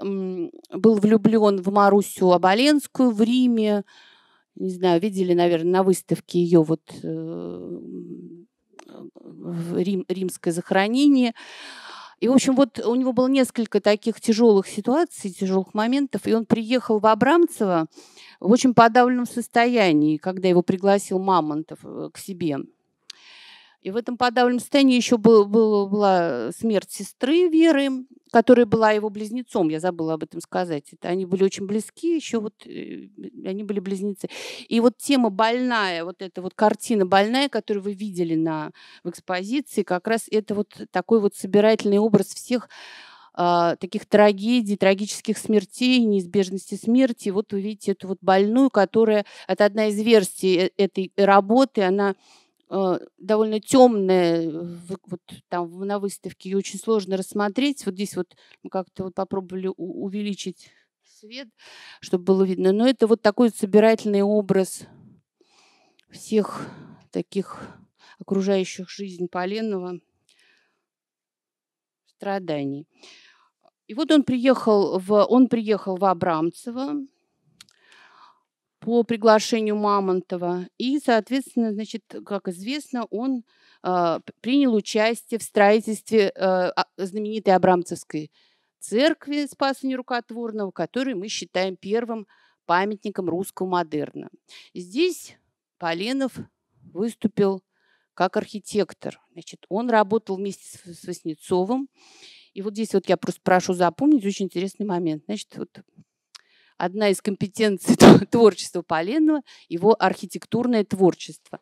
был влюблен в Марусю Оболенскую в Риме. Не знаю, видели, наверное, на выставке ее вот э, э, в Рим, римское захоронение. И, в общем, вот у него было несколько таких тяжелых ситуаций, тяжелых моментов, и он приехал в Абрамцево в очень подавленном состоянии, когда его пригласил Мамонтов э, к себе. И в этом подавленном состоянии еще был, был, была э, смерть сестры Веры, которая была его близнецом. Я забыла об этом сказать. Это они были очень близки, еще вот э, они были близнецы. И вот тема больная, вот эта вот картина больная, которую вы видели на, в экспозиции, как раз это вот такой вот собирательный образ всех а, таких трагедий, трагических смертей, неизбежности смерти. Вот вы видите эту вот больную, которая... Это одна из версий э, этой работы. Она Э, довольно темное, вот там на выставке ее очень сложно рассмотреть. Вот здесь вот мы как-то вот попробовали увеличить свет, чтобы было видно. Но это вот такой собирательный образ всех таких окружающих жизнь Поленова страданий. И вот он приехал в, он приехал в Абрамцево, по приглашению Мамонтова. И, соответственно, значит, как известно, он э, принял участие в строительстве э, а, знаменитой Абрамцевской церкви Спаса Нерукотворного, которую мы считаем первым памятником русского модерна. Здесь Поленов выступил как архитектор. Значит, он работал вместе с Васнецовым. И вот здесь вот я просто прошу запомнить очень интересный момент. Значит, вот одна из компетенций творчества Поленова, его архитектурное творчество.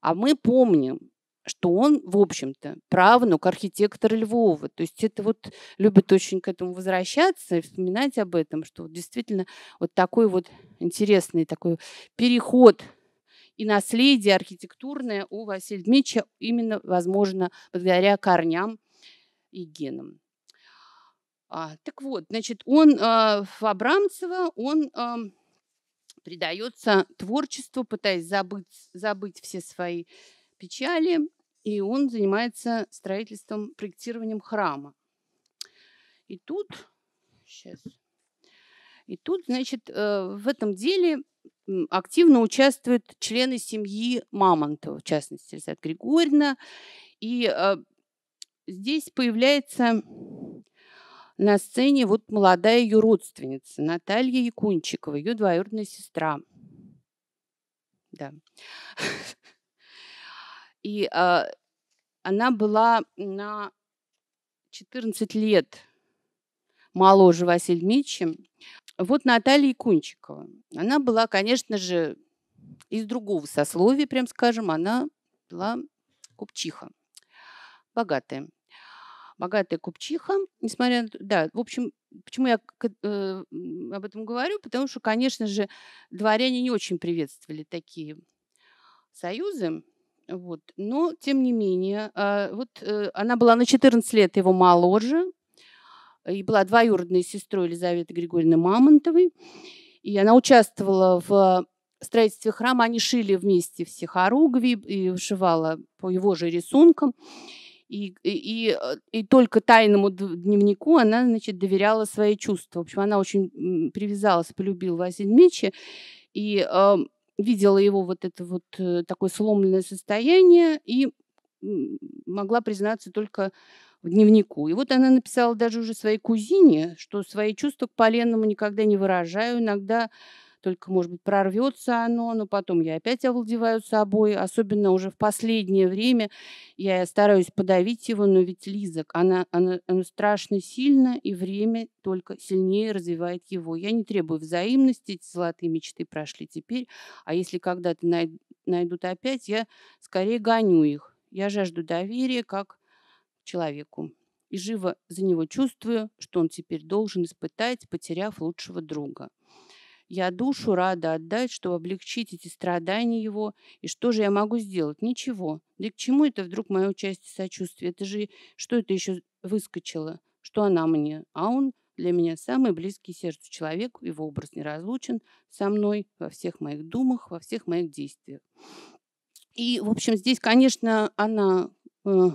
А мы помним, что он, в общем-то, правнук архитектора Львова. То есть это вот любит очень к этому возвращаться и вспоминать об этом, что действительно вот такой вот интересный такой переход и наследие архитектурное у Василия Дмитриевича именно, возможно, благодаря корням и генам. А, так вот, значит, он а, в Абрамцево, он а, предается творчеству, пытаясь забыть, забыть все свои печали, и он занимается строительством, проектированием храма. И тут, сейчас, и тут, значит, э, в этом деле активно участвуют члены семьи Мамонтова, в частности, Елизавета Григорьевна, и а, здесь появляется на сцене вот молодая ее родственница Наталья Якунчикова, ее двоюродная сестра. Да. И а, она была на 14 лет моложе Василия Дмитриевича. Вот Наталья Якунчикова. Она была, конечно же, из другого сословия, прям скажем, она была купчиха, богатая богатая купчиха, несмотря на... Да, в общем, почему я э, э, об этом говорю? Потому что, конечно же, дворяне не очень приветствовали такие союзы. Вот. Но, тем не менее, а, вот э, она была на 14 лет его моложе и была двоюродной сестрой Елизаветы Григорьевны Мамонтовой. И она участвовала в строительстве храма. Они шили вместе все хоругви и вышивала по его же рисункам и, и, э, и только тайному дневнику она, значит, доверяла свои чувства. В общем, она очень привязалась, полюбила Василия Дмитрича, и э, видела его вот это вот э, такое сломленное состояние, и могла признаться только в дневнику. И вот она написала даже уже своей кузине, что свои чувства к Поленному никогда не выражаю, иногда только, может быть, прорвется оно, но потом я опять овладеваю собой, особенно уже в последнее время я стараюсь подавить его, но ведь Лизок, она, она, она страшно сильно, и время только сильнее развивает его. Я не требую взаимности, эти золотые мечты прошли теперь, а если когда-то найдут опять, я скорее гоню их. Я жажду доверия как человеку и живо за него чувствую, что он теперь должен испытать, потеряв лучшего друга. Я душу рада отдать, чтобы облегчить эти страдания его. И что же я могу сделать? Ничего. Да и к чему это вдруг мое участие сочувствия? Это же что это еще выскочило? Что она мне? А он для меня самый близкий сердцу человек, его образ неразлучен со мной во всех моих думах, во всех моих действиях. И, в общем, здесь, конечно, она э,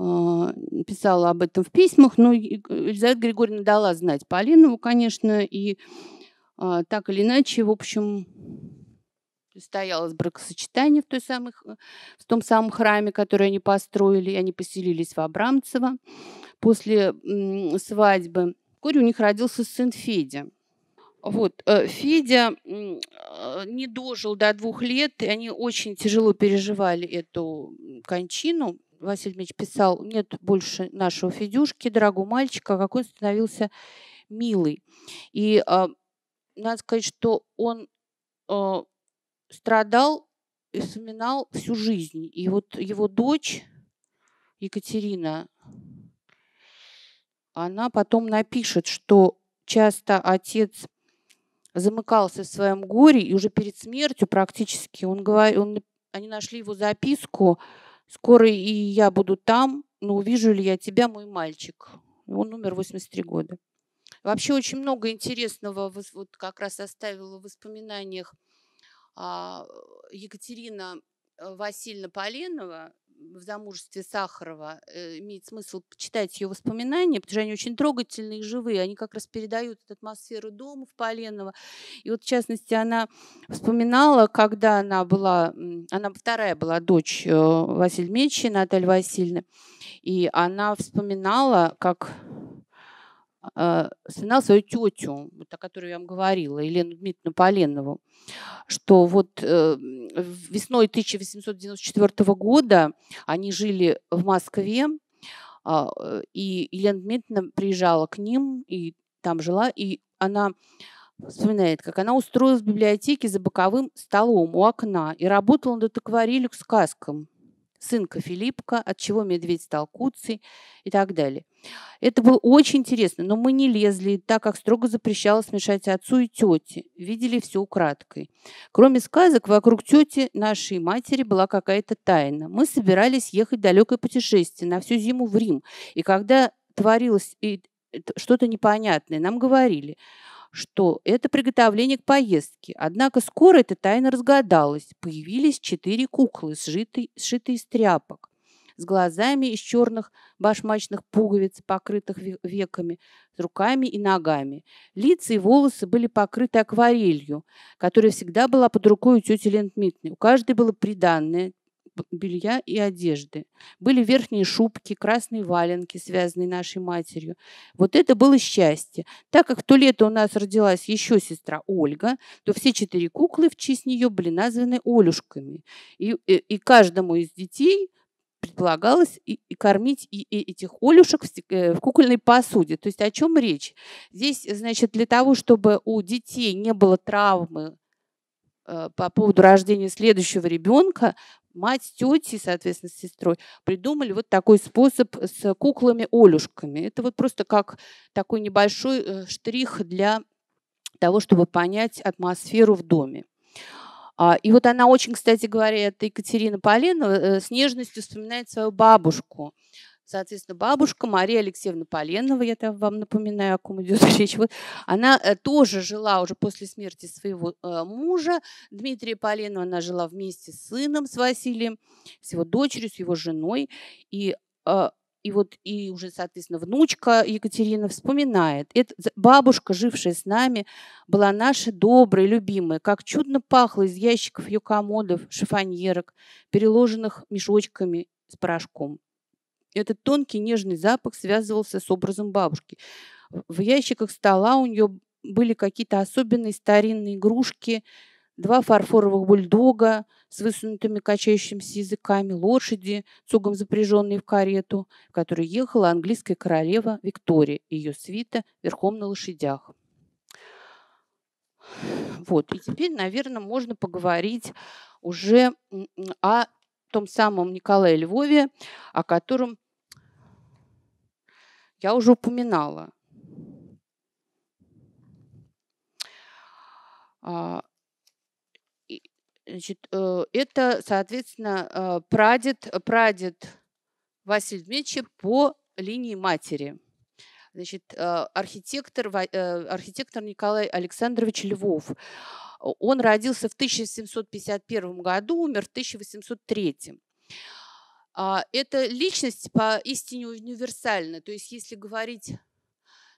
а, писала об этом в письмах, но ну, э, Елизавета Григорьевна дала знать Полинову, конечно, и а, так или иначе, в общем, состоялось бракосочетание в, той самой, э, в том самом храме, который они построили, они поселились в Абрамцево после свадьбы. Вскоре у них родился сын Федя. Вот, э, Федя а, не дожил до двух лет, и они очень тяжело переживали эту кончину, Васильевич писал, нет больше нашего Федюшки, дорогого мальчика, как он становился милый. И э, надо сказать, что он э, страдал и вспоминал всю жизнь. И вот его дочь Екатерина, она потом напишет, что часто отец замыкался в своем горе, и уже перед смертью практически он говорил, он, они нашли его записку, Скоро и я буду там, но увижу ли я тебя, мой мальчик. Он умер 83 года. Вообще очень много интересного вот как раз оставила в воспоминаниях а, Екатерина э, Васильевна Поленова, в замужестве Сахарова, э, имеет смысл почитать ее воспоминания, потому что они очень трогательные и живые, они как раз передают эту атмосферу дома в Поленово. И вот, в частности, она вспоминала, когда она была, она вторая была дочь э, Василия Мечи, Натальи Васильевны, и она вспоминала, как а, сына свою тетю, вот о которой я вам говорила, Елену Дмитриевну Поленову, что вот э, весной 1894 года они жили в Москве, а, э, и Елена Дмитриевна приезжала к ним и там жила, и она вспоминает, как она устроилась в библиотеке за боковым столом у окна и работала над акварелью к сказкам – сынка Филиппка, от чего медведь стал куцей и так далее. Это было очень интересно, но мы не лезли, так как строго запрещалось мешать отцу и тете. Видели все украдкой. Кроме сказок, вокруг тети нашей матери была какая-то тайна. Мы собирались ехать в далекое путешествие на всю зиму в Рим. И когда творилось э, что-то непонятное, нам говорили – что это приготовление к поездке. Однако скоро эта тайна разгадалась. Появились четыре куклы, сшитые, сшитые из тряпок с глазами из черных башмачных пуговиц, покрытых веками, с руками и ногами. Лица и волосы были покрыты акварелью, которая всегда была под рукой у тети Лентмитной. У каждой было приданное, белья и одежды. Были верхние шубки, красные валенки, связанные нашей матерью. Вот это было счастье. Так как в то лето у нас родилась еще сестра Ольга, то все четыре куклы в честь нее были названы Олюшками. И, и, э, и каждому из детей предполагалось и, и кормить и, и этих олюшек в, э, в кукольной посуде. То есть о чем речь? Здесь, значит, для того, чтобы у детей не было травмы э, по поводу рождения следующего ребенка, мать тети, соответственно, с сестрой, придумали вот такой способ с куклами-олюшками. Это вот просто как такой небольшой э, штрих для того, чтобы понять атмосферу в доме. А, и вот она очень, кстати говоря, это Екатерина Полина, э, с нежностью вспоминает свою бабушку, Соответственно, бабушка Мария Алексеевна Поленова, я вам напоминаю, о ком идет речь, вот, она э, тоже жила уже после смерти своего э, мужа Дмитрия Поленова. Она жила вместе с сыном, с Василием, с его дочерью, с его женой. И э, и вот и уже, соответственно, внучка Екатерина вспоминает. Это бабушка, жившая с нами, была наша добрая, любимая. Как чудно пахло из ящиков ее комодов, шифоньерок, переложенных мешочками с порошком. Этот тонкий нежный запах связывался с образом бабушки. В ящиках стола у нее были какие-то особенные старинные игрушки, два фарфоровых бульдога с высунутыми качающимися языками, лошади, цугом запряженные в карету, в которой ехала английская королева Виктория и ее свита верхом на лошадях. Вот. И теперь, наверное, можно поговорить уже о том самом Николае Львове, о котором я уже упоминала. А, значит, э, это, соответственно, э, прадед, прадед Василия Дмитриевича по линии матери. Значит, э, архитектор, архитектор Николай Александрович Львов. Он родился в 1751 году, умер в 1803. А, это личность поистине универсальна. То есть если говорить,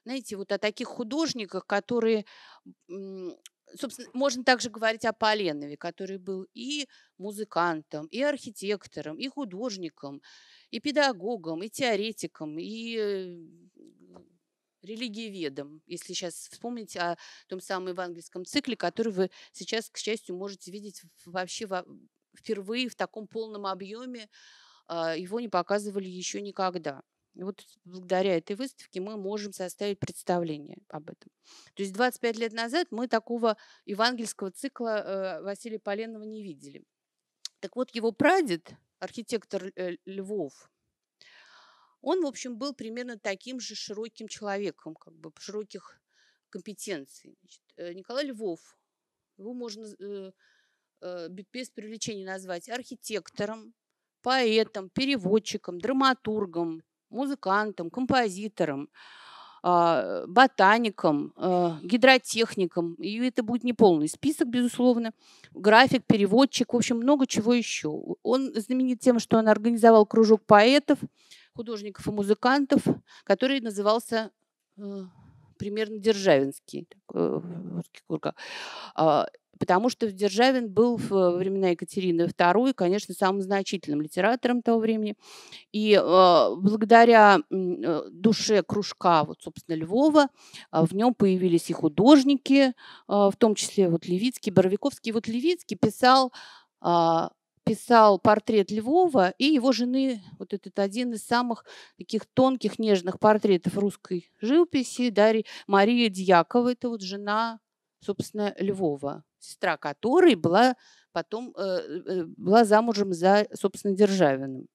знаете, вот о таких художниках, которые собственно, можно также говорить о Поленове, который был и музыкантом, и архитектором, и художником, и педагогом, и теоретиком, и э, религиеведом, если сейчас вспомнить о том самом евангельском цикле, который вы сейчас, к счастью, можете видеть вообще впервые в таком полном объеме а, его не показывали еще никогда. И вот благодаря этой выставке мы можем составить представление об этом. То есть 25 лет назад мы такого евангельского цикла э, Василия Поленова не видели. Так вот, его прадед, архитектор э, Львов, он, в общем, был примерно таким же широким человеком, как бы широких компетенций. Значит, э, Николай Львов, его можно без привлечения назвать архитектором, поэтом, переводчиком, драматургом, музыкантом, композитором, а, э, ботаником, а, гидротехником. И это будет не полный список, безусловно. График, переводчик, в общем, много чего еще. Он знаменит тем, что он организовал кружок поэтов, художников и музыкантов, который назывался э, примерно Державинский, а, Потому что Державин был в э, времена Екатерины II, конечно, самым значительным литератором того времени. И э, благодаря э, душе кружка, вот, собственно, Львова, э, в нем появились и художники, э, в том числе вот Левицкий, Боровиковский. Вот Левицкий писал писал портрет Львова и его жены. Вот этот один из самых таких тонких, нежных портретов русской живописи Дарьи Мария Дьякова. Это вот жена, собственно, Львова, сестра которой была потом э, э, была замужем за, собственно, Державиным.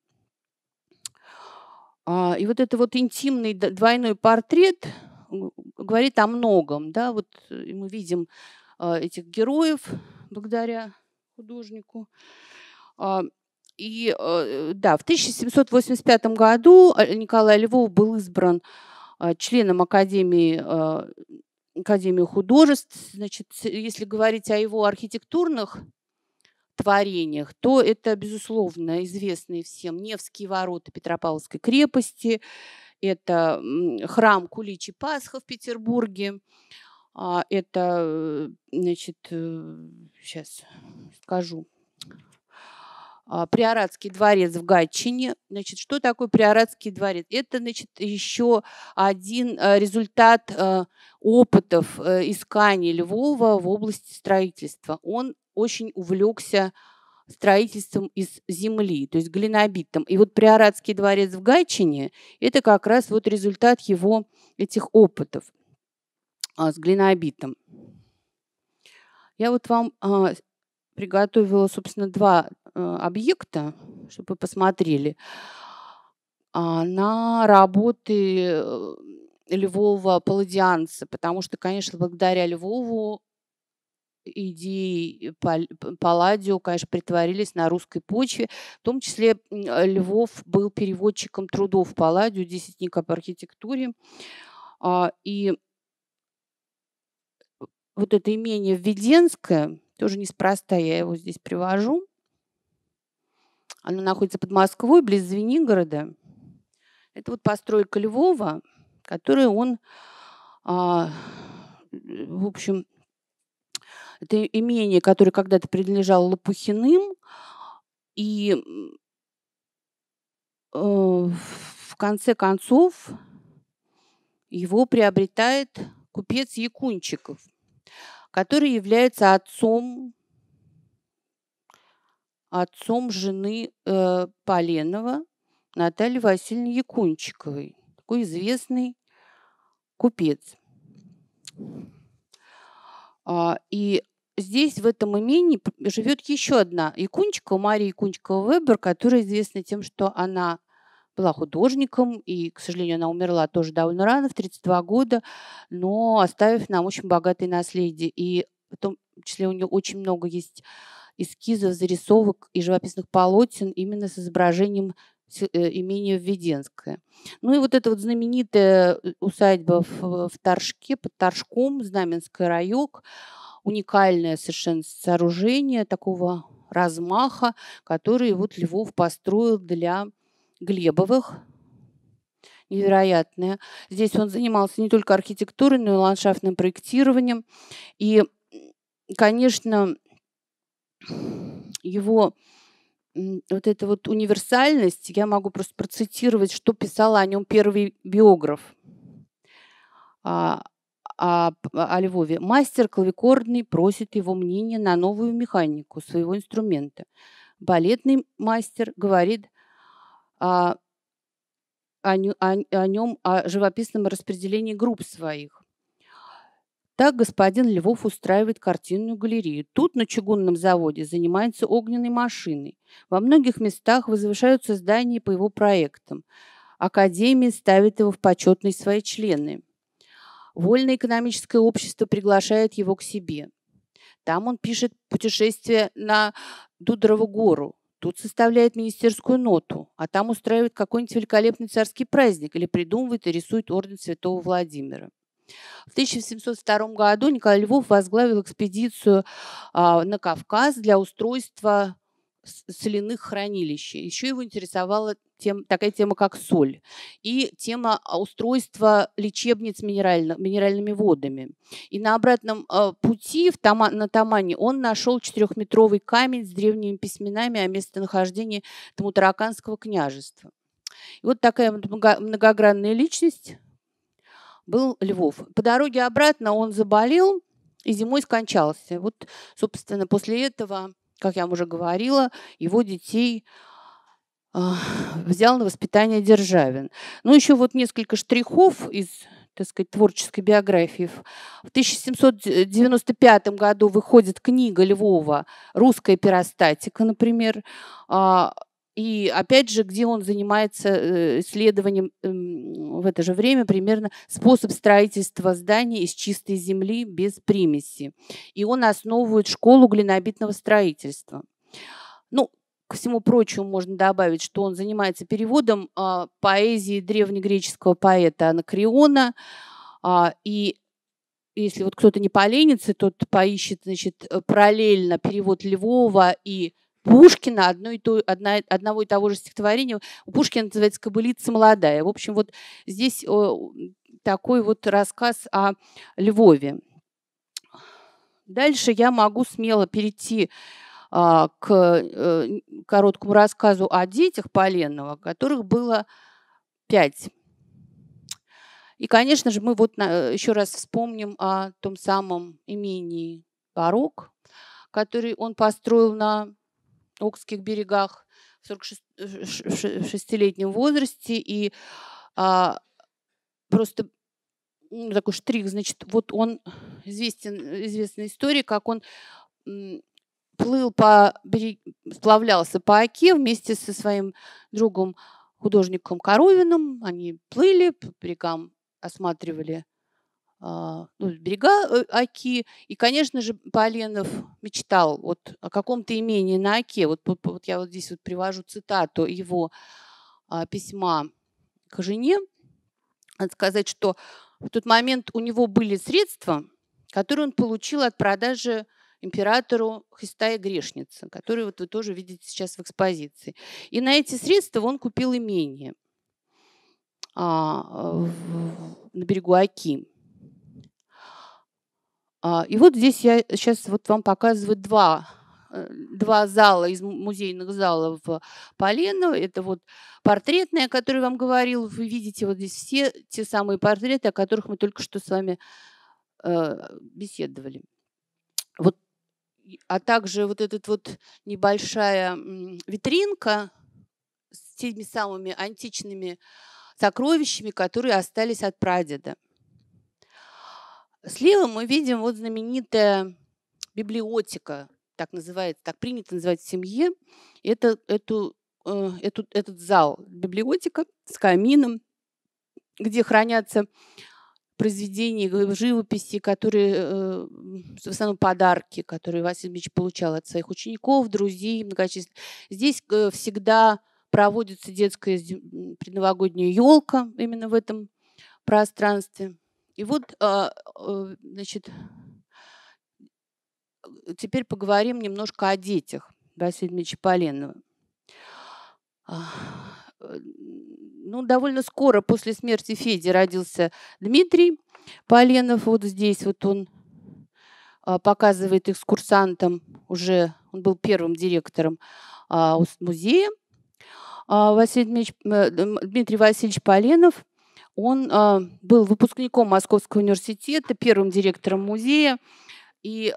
А, и вот это вот интимный двойной портрет говорит о многом. Да? Вот э, мы видим э, этих героев благодаря художнику. А, и э, да, в 1785 году э, Николай Львов был избран э, членом Академии, а, Академии художеств. Значит, если говорить о его архитектурных творениях, то это, безусловно, известные всем Невские ворота Петропавловской крепости, это храм Куличи Пасха в Петербурге, а, это, значит, сейчас скажу, а, Приорадский дворец в Гатчине. Значит, что такое Приорадский дворец? Это, значит, еще один э, результат э, опытов э, исканий Львова в области строительства. Он очень увлекся строительством из земли, то есть глинобитом. И вот Приорадский дворец в Гатчине – это как раз вот результат его этих опытов а, с глинобитом. Я вот вам а, приготовила, собственно, два э, объекта, чтобы вы посмотрели, а, на работы э, Львова Паладианца, потому что, конечно, благодаря Львову идеи Палладио, конечно, притворились на русской почве. В том числе э, Львов был переводчиком трудов Палладио, десятника по архитектуре. А, и вот это имение Введенское – тоже неспроста я его здесь привожу. Оно находится под Москвой, близ Звенигорода. Это вот постройка Львова, которую он, а, в общем, это имение, которое когда-то принадлежало Лопухиным, и э, в конце концов его приобретает купец Якунчиков – который является отцом отцом жены э, Поленова Натальи Васильевны Якунчиковой, такой известный купец. А, и здесь, в этом имении, живет еще одна Якунчикова, Мария Якунчикова-Вебер, которая известна тем, что она была художником, и, к сожалению, она умерла тоже довольно рано, в 32 года, но оставив нам очень богатое наследие. И в том числе у нее очень много есть эскизов, зарисовок и живописных полотен именно с изображением э, имени Введенское. Ну и вот эта вот знаменитая э, усадьба в, в Торжке, под Торжком, Знаменский райок, уникальное совершенно сооружение такого размаха, который вот Львов построил для Глебовых, невероятная. Здесь он занимался не только архитектурой, но и ландшафтным проектированием. И, конечно, его вот эта вот универсальность, я могу просто процитировать, что писал о нем первый биограф о, а, о, а, о Львове. Мастер клавикордный просит его мнение на новую механику своего инструмента. Балетный мастер говорит – а, о, о, о нем, о живописном распределении групп своих. Так господин Львов устраивает картинную галерею. Тут на чугунном заводе занимается огненной машиной. Во многих местах возвышаются здания по его проектам. Академия ставит его в почетные свои члены. Вольное экономическое общество приглашает его к себе. Там он пишет путешествие на Дудрову гору, Тут составляет министерскую ноту, а там устраивает какой-нибудь великолепный царский праздник или придумывает и рисует орден святого Владимира. В 1702 году Николай Львов возглавил экспедицию а, на Кавказ для устройства соляных хранилищ. Еще его интересовала тем, такая тема, как соль, и тема а, устройства лечебниц минерально, минеральными водами. И на обратном э, пути в Тома, на Тамане он нашел четырехметровый камень с древними письменами о местонахождении Тамутараканского княжества. И вот такая многогранная личность был Львов. По дороге обратно он заболел и зимой скончался. Вот, собственно, после этого как я вам уже говорила, его детей а, взял на воспитание Державин. Ну, еще вот несколько штрихов из так сказать, творческой биографии. В 1795 году выходит книга Львова «Русская перостатика», например. А, и опять же, где он занимается э, исследованием эм, в это же время примерно способ строительства зданий из чистой земли без примеси. И он основывает школу глинобитного строительства. Ну, к всему прочему можно добавить, что он занимается переводом а, поэзии древнегреческого поэта Анакриона. А, и если вот кто-то не поленится, тот поищет, значит, э, параллельно перевод Львова и Пушкина одно и то, одна, одного и того же стихотворения. У Пушкина называется «Кобылица молодая». В общем, вот здесь э, такой вот рассказ о Львове. Дальше я могу смело перейти а, к э, короткому рассказу о детях Поленова, которых было пять. И, конечно же, мы вот э, еще раз вспомним о том самом имении Порог, который он построил на Окских берегах в 46-летнем э, э, возрасте. И а, просто ну, такой штрих, значит, вот он известен, э, известная история, как он плыл по берег, сплавлялся по оке вместе со своим другом художником Коровиным. Они плыли по берегам, осматривали а, ну, берега э, Аки. И, конечно же, Поленов мечтал вот о каком-то имении на Оке. Вот, вот я вот здесь вот привожу цитату его а, письма к жене. Надо сказать, что в тот момент у него были средства, которые он получил от продажи императору Христа и грешницы, который вот вы тоже видите сейчас в экспозиции. И на эти средства он купил имение а, в, на берегу Аки. А, и вот здесь я сейчас вот вам показываю два, э, два зала из музейных залов Поленова. Это вот портретная, о которой вам говорил. Вы видите вот здесь все те самые портреты, о которых мы только что с вами э, беседовали. Вот, а также вот этот вот небольшая витринка с теми самыми античными сокровищами, которые остались от прадеда – Слева мы видим вот знаменитая библиотека, так называется, так принято называть в семье, это, эту, э, эту, этот зал, библиотека с камином, где хранятся произведения живописи, которые, э, в основном подарки, которые Василий Ильич получал от своих учеников, друзей многочисленных. Здесь э, всегда проводится детская предновогодняя елка именно в этом пространстве. И вот, а, э, значит, э, теперь поговорим немножко о детях Василия Дмитриевича Поленова. Э, ну, довольно скоро после смерти Феди родился Дмитрий Поленов. Вот здесь вот он а, показывает экскурсантам уже, он был первым директором а, музея. Василий Дмитриевич, Дмитрий Васильевич Поленов – он э, был выпускником Московского университета, первым директором музея. И э,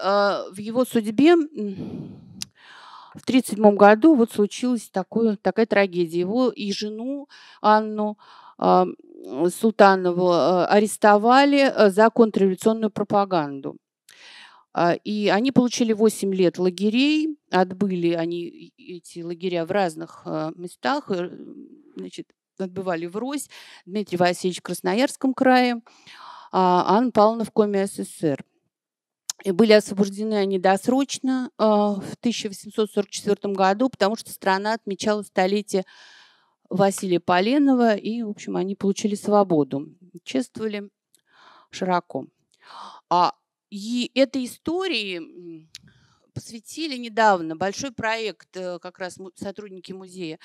в его судьбе в 1937 году вот случилась такое, такая трагедия. Его и жену Анну э, Султанову э, арестовали за контрреволюционную пропаганду. И они получили 8 лет лагерей, отбыли они эти лагеря в разных местах, э, значит, отбывали в Русь, Дмитрий Васильевич в Красноярском крае, а Анна Павловна в Коме СССР. И были освобождены они досрочно э, в 1844 году, потому что страна отмечала столетие Василия Поленова, и, в общем, они получили свободу, чествовали широко. А, и этой истории посвятили недавно большой проект э, как раз сотрудники музея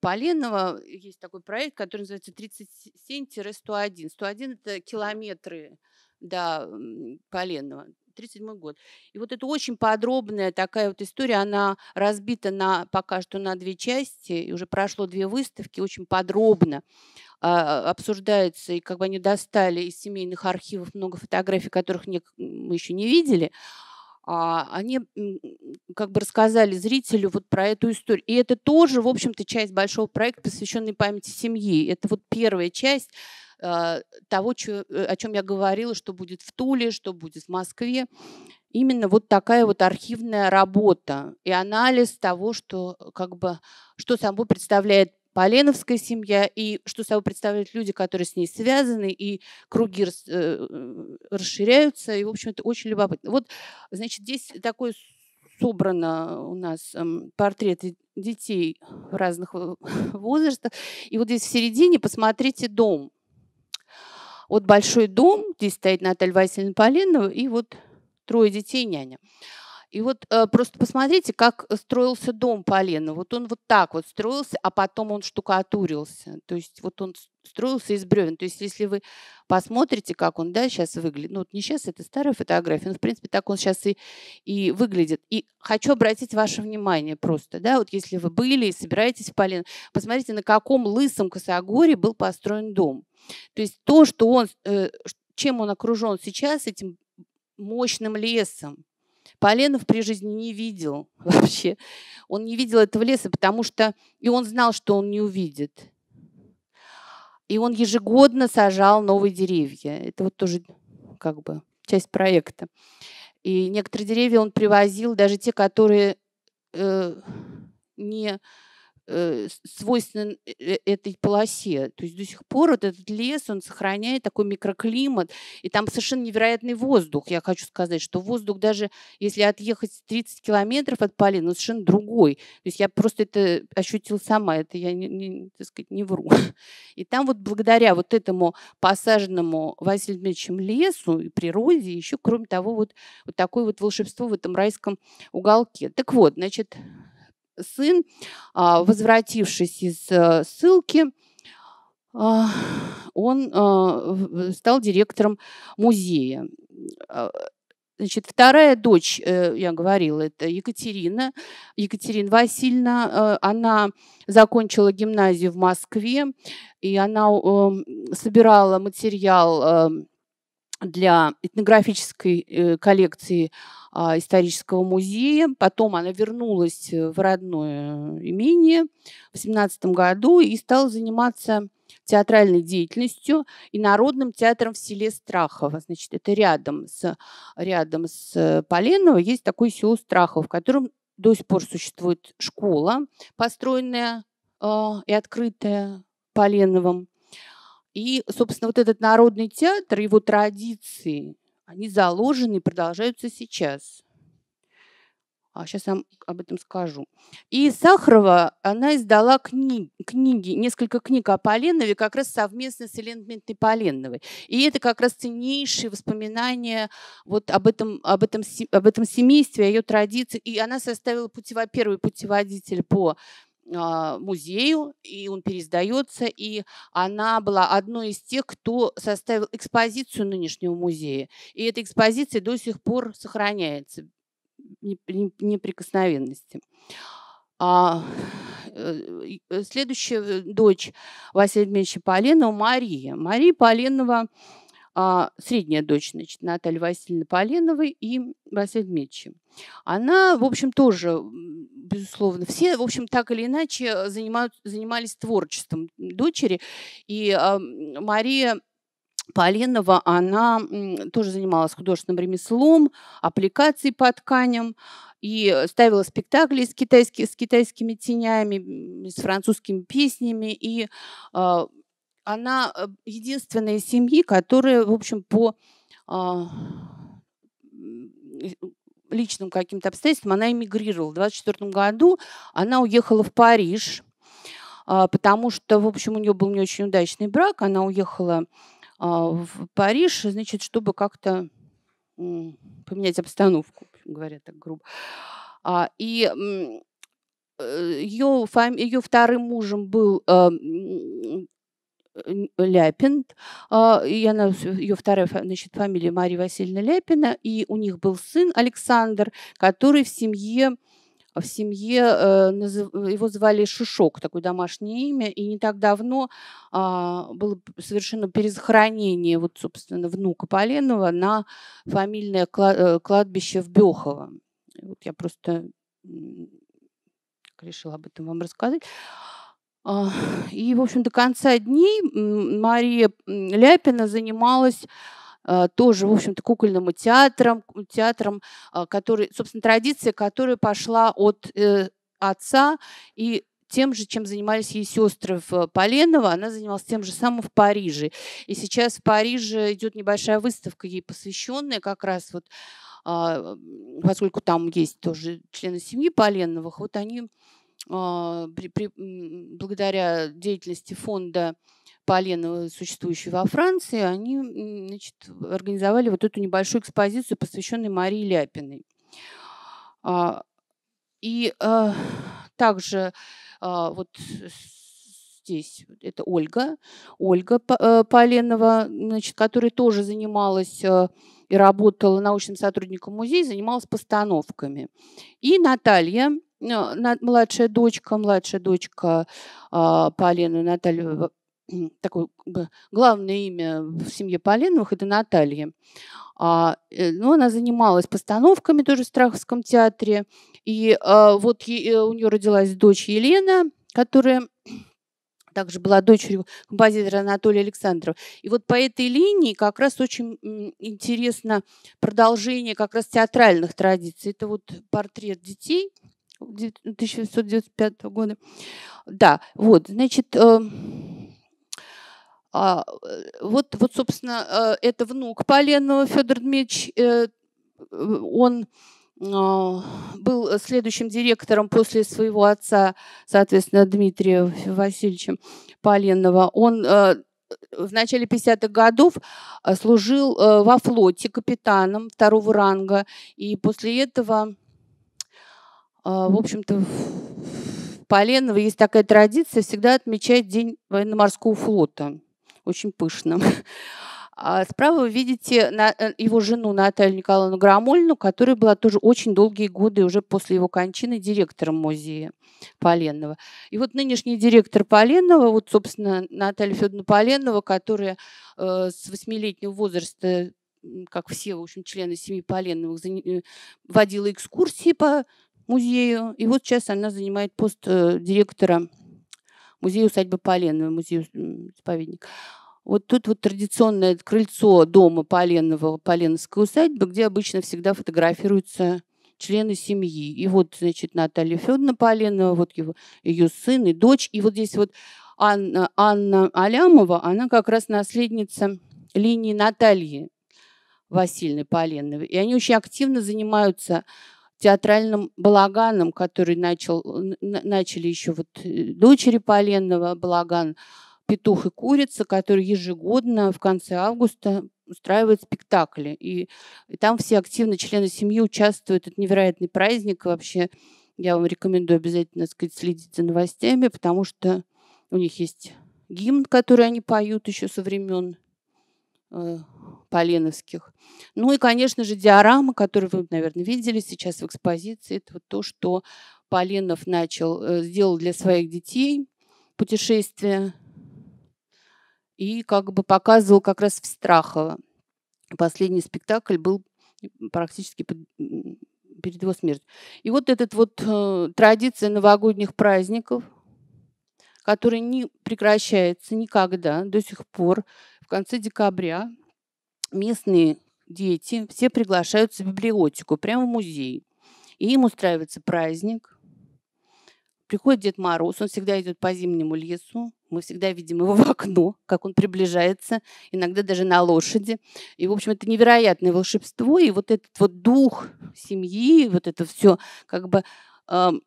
Поленова э, есть такой проект, который называется 37-101. 101 – это километры до Поленова. 1937 год. И вот это очень подробная такая вот история, она разбита на, пока что на две части, и уже прошло две выставки, очень подробно э, обсуждается, и как бы они достали из семейных архивов много фотографий, которых не, мы еще не видели, а, они как бы рассказали зрителю вот про эту историю. И это тоже, в общем-то, часть большого проекта, посвященной памяти семьи. Это вот первая часть а, того, э, о чем я говорила, что будет в Туле, что будет в Москве. Именно вот такая вот архивная работа и анализ того, что как бы что собой представляет Поленовская семья, и что собой представляют люди, которые с ней связаны, и круги рас, э, расширяются, и, в общем, это очень любопытно. Вот, значит, здесь такой собрано у нас э, эм, портреты детей разных возрастов. И вот здесь в середине посмотрите дом. Вот большой дом, здесь стоит Наталья Васильевна Поленова, и вот трое детей няня. И вот э, просто посмотрите, как э, строился дом Полена. Вот он вот так вот строился, а потом он штукатурился. То есть вот он строился из бревен. То есть если вы посмотрите, как он да, сейчас выглядит, ну вот не сейчас, это старая фотография, но в принципе так он сейчас и, и выглядит. И хочу обратить ваше внимание просто, да, вот если вы были и собираетесь в Полен, посмотрите, на каком лысом косогоре был построен дом. То есть то, что он, э, чем он окружен сейчас, этим мощным лесом, Поленов при жизни не видел вообще. Он не видел этого леса, потому что и он знал, что он не увидит. И он ежегодно сажал новые деревья. Это вот тоже как бы часть проекта. И некоторые деревья он привозил, даже те, которые э, не Э, свойственно э, э, этой полосе. То есть до сих пор вот этот лес, он сохраняет такой микроклимат, и там совершенно невероятный воздух. Я хочу сказать, что воздух даже, если отъехать 30 километров от Полина, он совершенно другой. То есть я просто это ощутила сама, это я, не, не, так сказать, не вру. И там вот благодаря вот этому посаженному Василием Дмитриевичем лесу и природе, еще, кроме того, вот, вот такое вот волшебство в этом райском уголке. Так вот, значит, сын, а, возвратившись из э, ссылки, а, он а, стал директором музея. Значит, вторая дочь, э, я говорила, это Екатерина. Екатерина Васильевна, э, она закончила гимназию в Москве, и она собирала материал для этнографической э, коллекции а, исторического музея. Потом она вернулась э, в родное э, имение в 18 году и стала заниматься театральной деятельностью и Народным театром в селе Страхово. Значит, это рядом с, рядом с Поленово есть такое село Страхово, в котором до сих пор существует школа, построенная э, и открытая Поленовым. И, собственно, вот этот народный театр, его традиции, они заложены и продолжаются сейчас. А сейчас я вам об этом скажу. И Сахарова, она издала кни- книги, несколько книг о Поленове, как раз совместно с Еленой Дмитриевной Поленовой. И это как раз ценнейшие воспоминания вот об этом, об этом, об этом семействе, о ее традиции. И она составила путево- первый путеводитель по а, музею, и он пересдается, и она была одной из тех, кто составил экспозицию нынешнего музея. И эта экспозиция до сих пор сохраняется неприкосновенности. А, э, следующая э, дочь Василия Дмитриевича Поленова – Мария. Мария Поленова – а, средняя дочь, значит, Наталья Васильевна Поленовой и Василий Дмитриевичем. Она, в общем, тоже, безусловно, все, в общем, так или иначе занимают, занимались творчеством дочери. И а, Мария Поленова, она тоже занималась художественным ремеслом, аппликацией по тканям и ставила спектакли с, китайски, с китайскими тенями, с французскими песнями и э, она э, единственная из семьи, которая, в общем, по а, личным каким-то обстоятельствам она эмигрировала. В 24 году она уехала в Париж, а, потому что, в общем, у нее был не очень удачный брак. Она уехала а, в Париж, значит, чтобы как-то поменять обстановку, говоря так грубо. И ее, э, ее вторым мужем был э, Ляпин, а, и она, ее вторая значит, фамилия Мария Васильевна Ляпина, и у них был сын Александр, который в семье в семье э, его звали Шишок, такое домашнее имя, и не так давно а, было совершено перезахоронение вот, собственно, внука Поленова на фамильное э, кладбище в Бехово. Вот я просто решила об этом вам рассказать. А, и, в общем, до конца дней Мария Ляпина занималась а, тоже, в общем-то, кукольным театром, театром, а, который, собственно, традиция, которая пошла от э, отца и тем же, чем занимались ее сестры в Поленово, она занималась тем же самым в Париже. И сейчас в Париже идет небольшая выставка ей посвященная как раз вот, поскольку там есть тоже члены семьи Поленовых, вот они а, при, при, благодаря деятельности фонда Полена, существующего во Франции, они значит, организовали вот эту небольшую экспозицию, посвященную Марии Ляпиной. А, и а, также вот здесь это Ольга, Ольга э, Поленова, значит, которая тоже занималась э, и работала научным сотрудником музея, занималась постановками. И Наталья Э, младшая дочка, младшая дочка а, Полины Наталья, такое главное имя в семье Полиновых – это Наталья. А, э, ну, она занималась постановками тоже в Страховском театре. И а, вот е, э, у нее родилась дочь Елена, которая также была дочерью композитора Анатолия Александрова. И вот по этой линии как раз очень интересно продолжение как раз театральных традиций. Это вот портрет детей – 1995 года. Да, вот, значит, эм, а, вот, вот, собственно, э, это внук Поленова Федор Дмитриевич. Э, он э, был следующим директором после своего отца, соответственно, Дмитрия Васильевича Поленова. Он в начале 50-х годов служил во флоте капитаном второго ранга, и после этого а, в общем-то, в Поленово есть такая традиция всегда отмечать День военно-морского флота. Очень пышно. А справа вы видите э, его жену Наталью Николаевну Грамольну, которая была тоже очень долгие годы уже после его кончины директором музея Поленова. И вот нынешний директор Поленова, вот, собственно, Наталья Федоровна Поленова, которая э, с восьмилетнего возраста как все, в общем, члены семьи Поленовых, э, водила экскурсии по музею. И вот сейчас она занимает пост э, директора музея усадьбы Поленова, музей-заповедник. Вот тут вот традиционное крыльцо дома Поленова, Поленовской усадьбы, где обычно всегда фотографируются члены семьи. И вот, значит, Наталья Федоровна Поленова, вот его, ее сын и дочь. И вот здесь вот Анна, Анна Алямова, она как раз наследница линии Натальи Васильевны Поленовой. И они очень активно занимаются театральным балаганом, который начал, начали еще вот э, дочери Поленного, балаган «Петух и курица», который ежегодно в конце августа устраивает спектакли. И, и там все активно члены семьи участвуют. Это невероятный праздник. вообще я вам рекомендую обязательно сказать, следить за новостями, потому что у них есть гимн, который они поют еще со времен Э, Поленовских. Ну и, конечно же, диорама, которую вы, наверное, видели сейчас в экспозиции, это вот то, что Поленов начал, э, сделал для своих детей путешествие и как бы показывал как раз в Страхово. Последний спектакль был практически под, перед его смертью. И вот эта вот э, традиция новогодних праздников, которая не прекращается никогда до сих пор, конце декабря местные дети все приглашаются в библиотеку, прямо в музей. И им устраивается праздник. Приходит Дед Мороз, он всегда идет по зимнему лесу. Мы всегда видим его в окно, как он приближается, иногда даже на лошади. И, в общем, это невероятное волшебство. И вот этот вот дух семьи, вот это все как бы эм,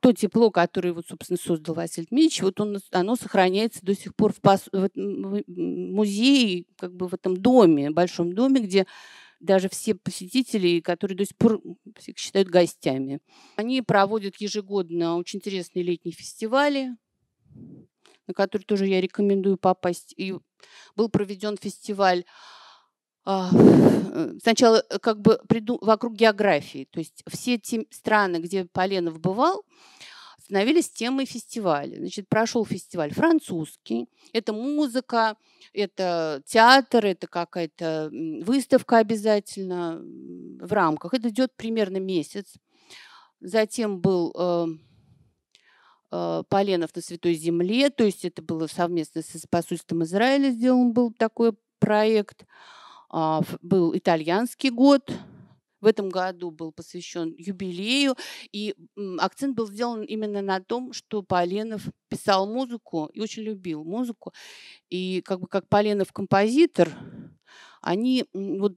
то тепло, которое вот, собственно, создал Василий Дмитриевич, вот он, оно сохраняется до сих пор в, пос... в музее, как бы в этом доме, большом доме, где даже все посетители, которые до сих пор всех считают гостями. Они проводят ежегодно очень интересные летние фестивали, на которые тоже я рекомендую попасть. И был проведен фестиваль а, сначала э, как бы приду, вокруг географии. То есть все те страны, где Поленов бывал, становились темой фестиваля. Значит, прошел фестиваль французский. Это музыка, это театр, это какая-то выставка обязательно в рамках. Это идет примерно месяц. Затем был э, э, Поленов на Святой Земле, то есть это было совместно с посольством Израиля сделан был такой проект. Э, а, был итальянский год, в этом году был посвящен юбилею, и акцент был сделан именно на том, что Поленов писал музыку и очень любил музыку. И как бы как Поленов композитор, они, вот,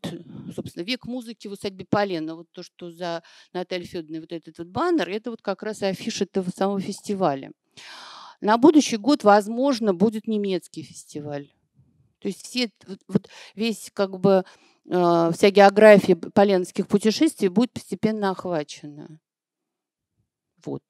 собственно, век музыки в усадьбе Полена, вот то, что за Натальей Федоровной вот этот вот баннер, это вот как раз афиша этого самого фестиваля. На будущий год, возможно, будет немецкий фестиваль то есть все, вот, вот весь как бы э, вся география поленских путешествий будет постепенно охвачена. Вот.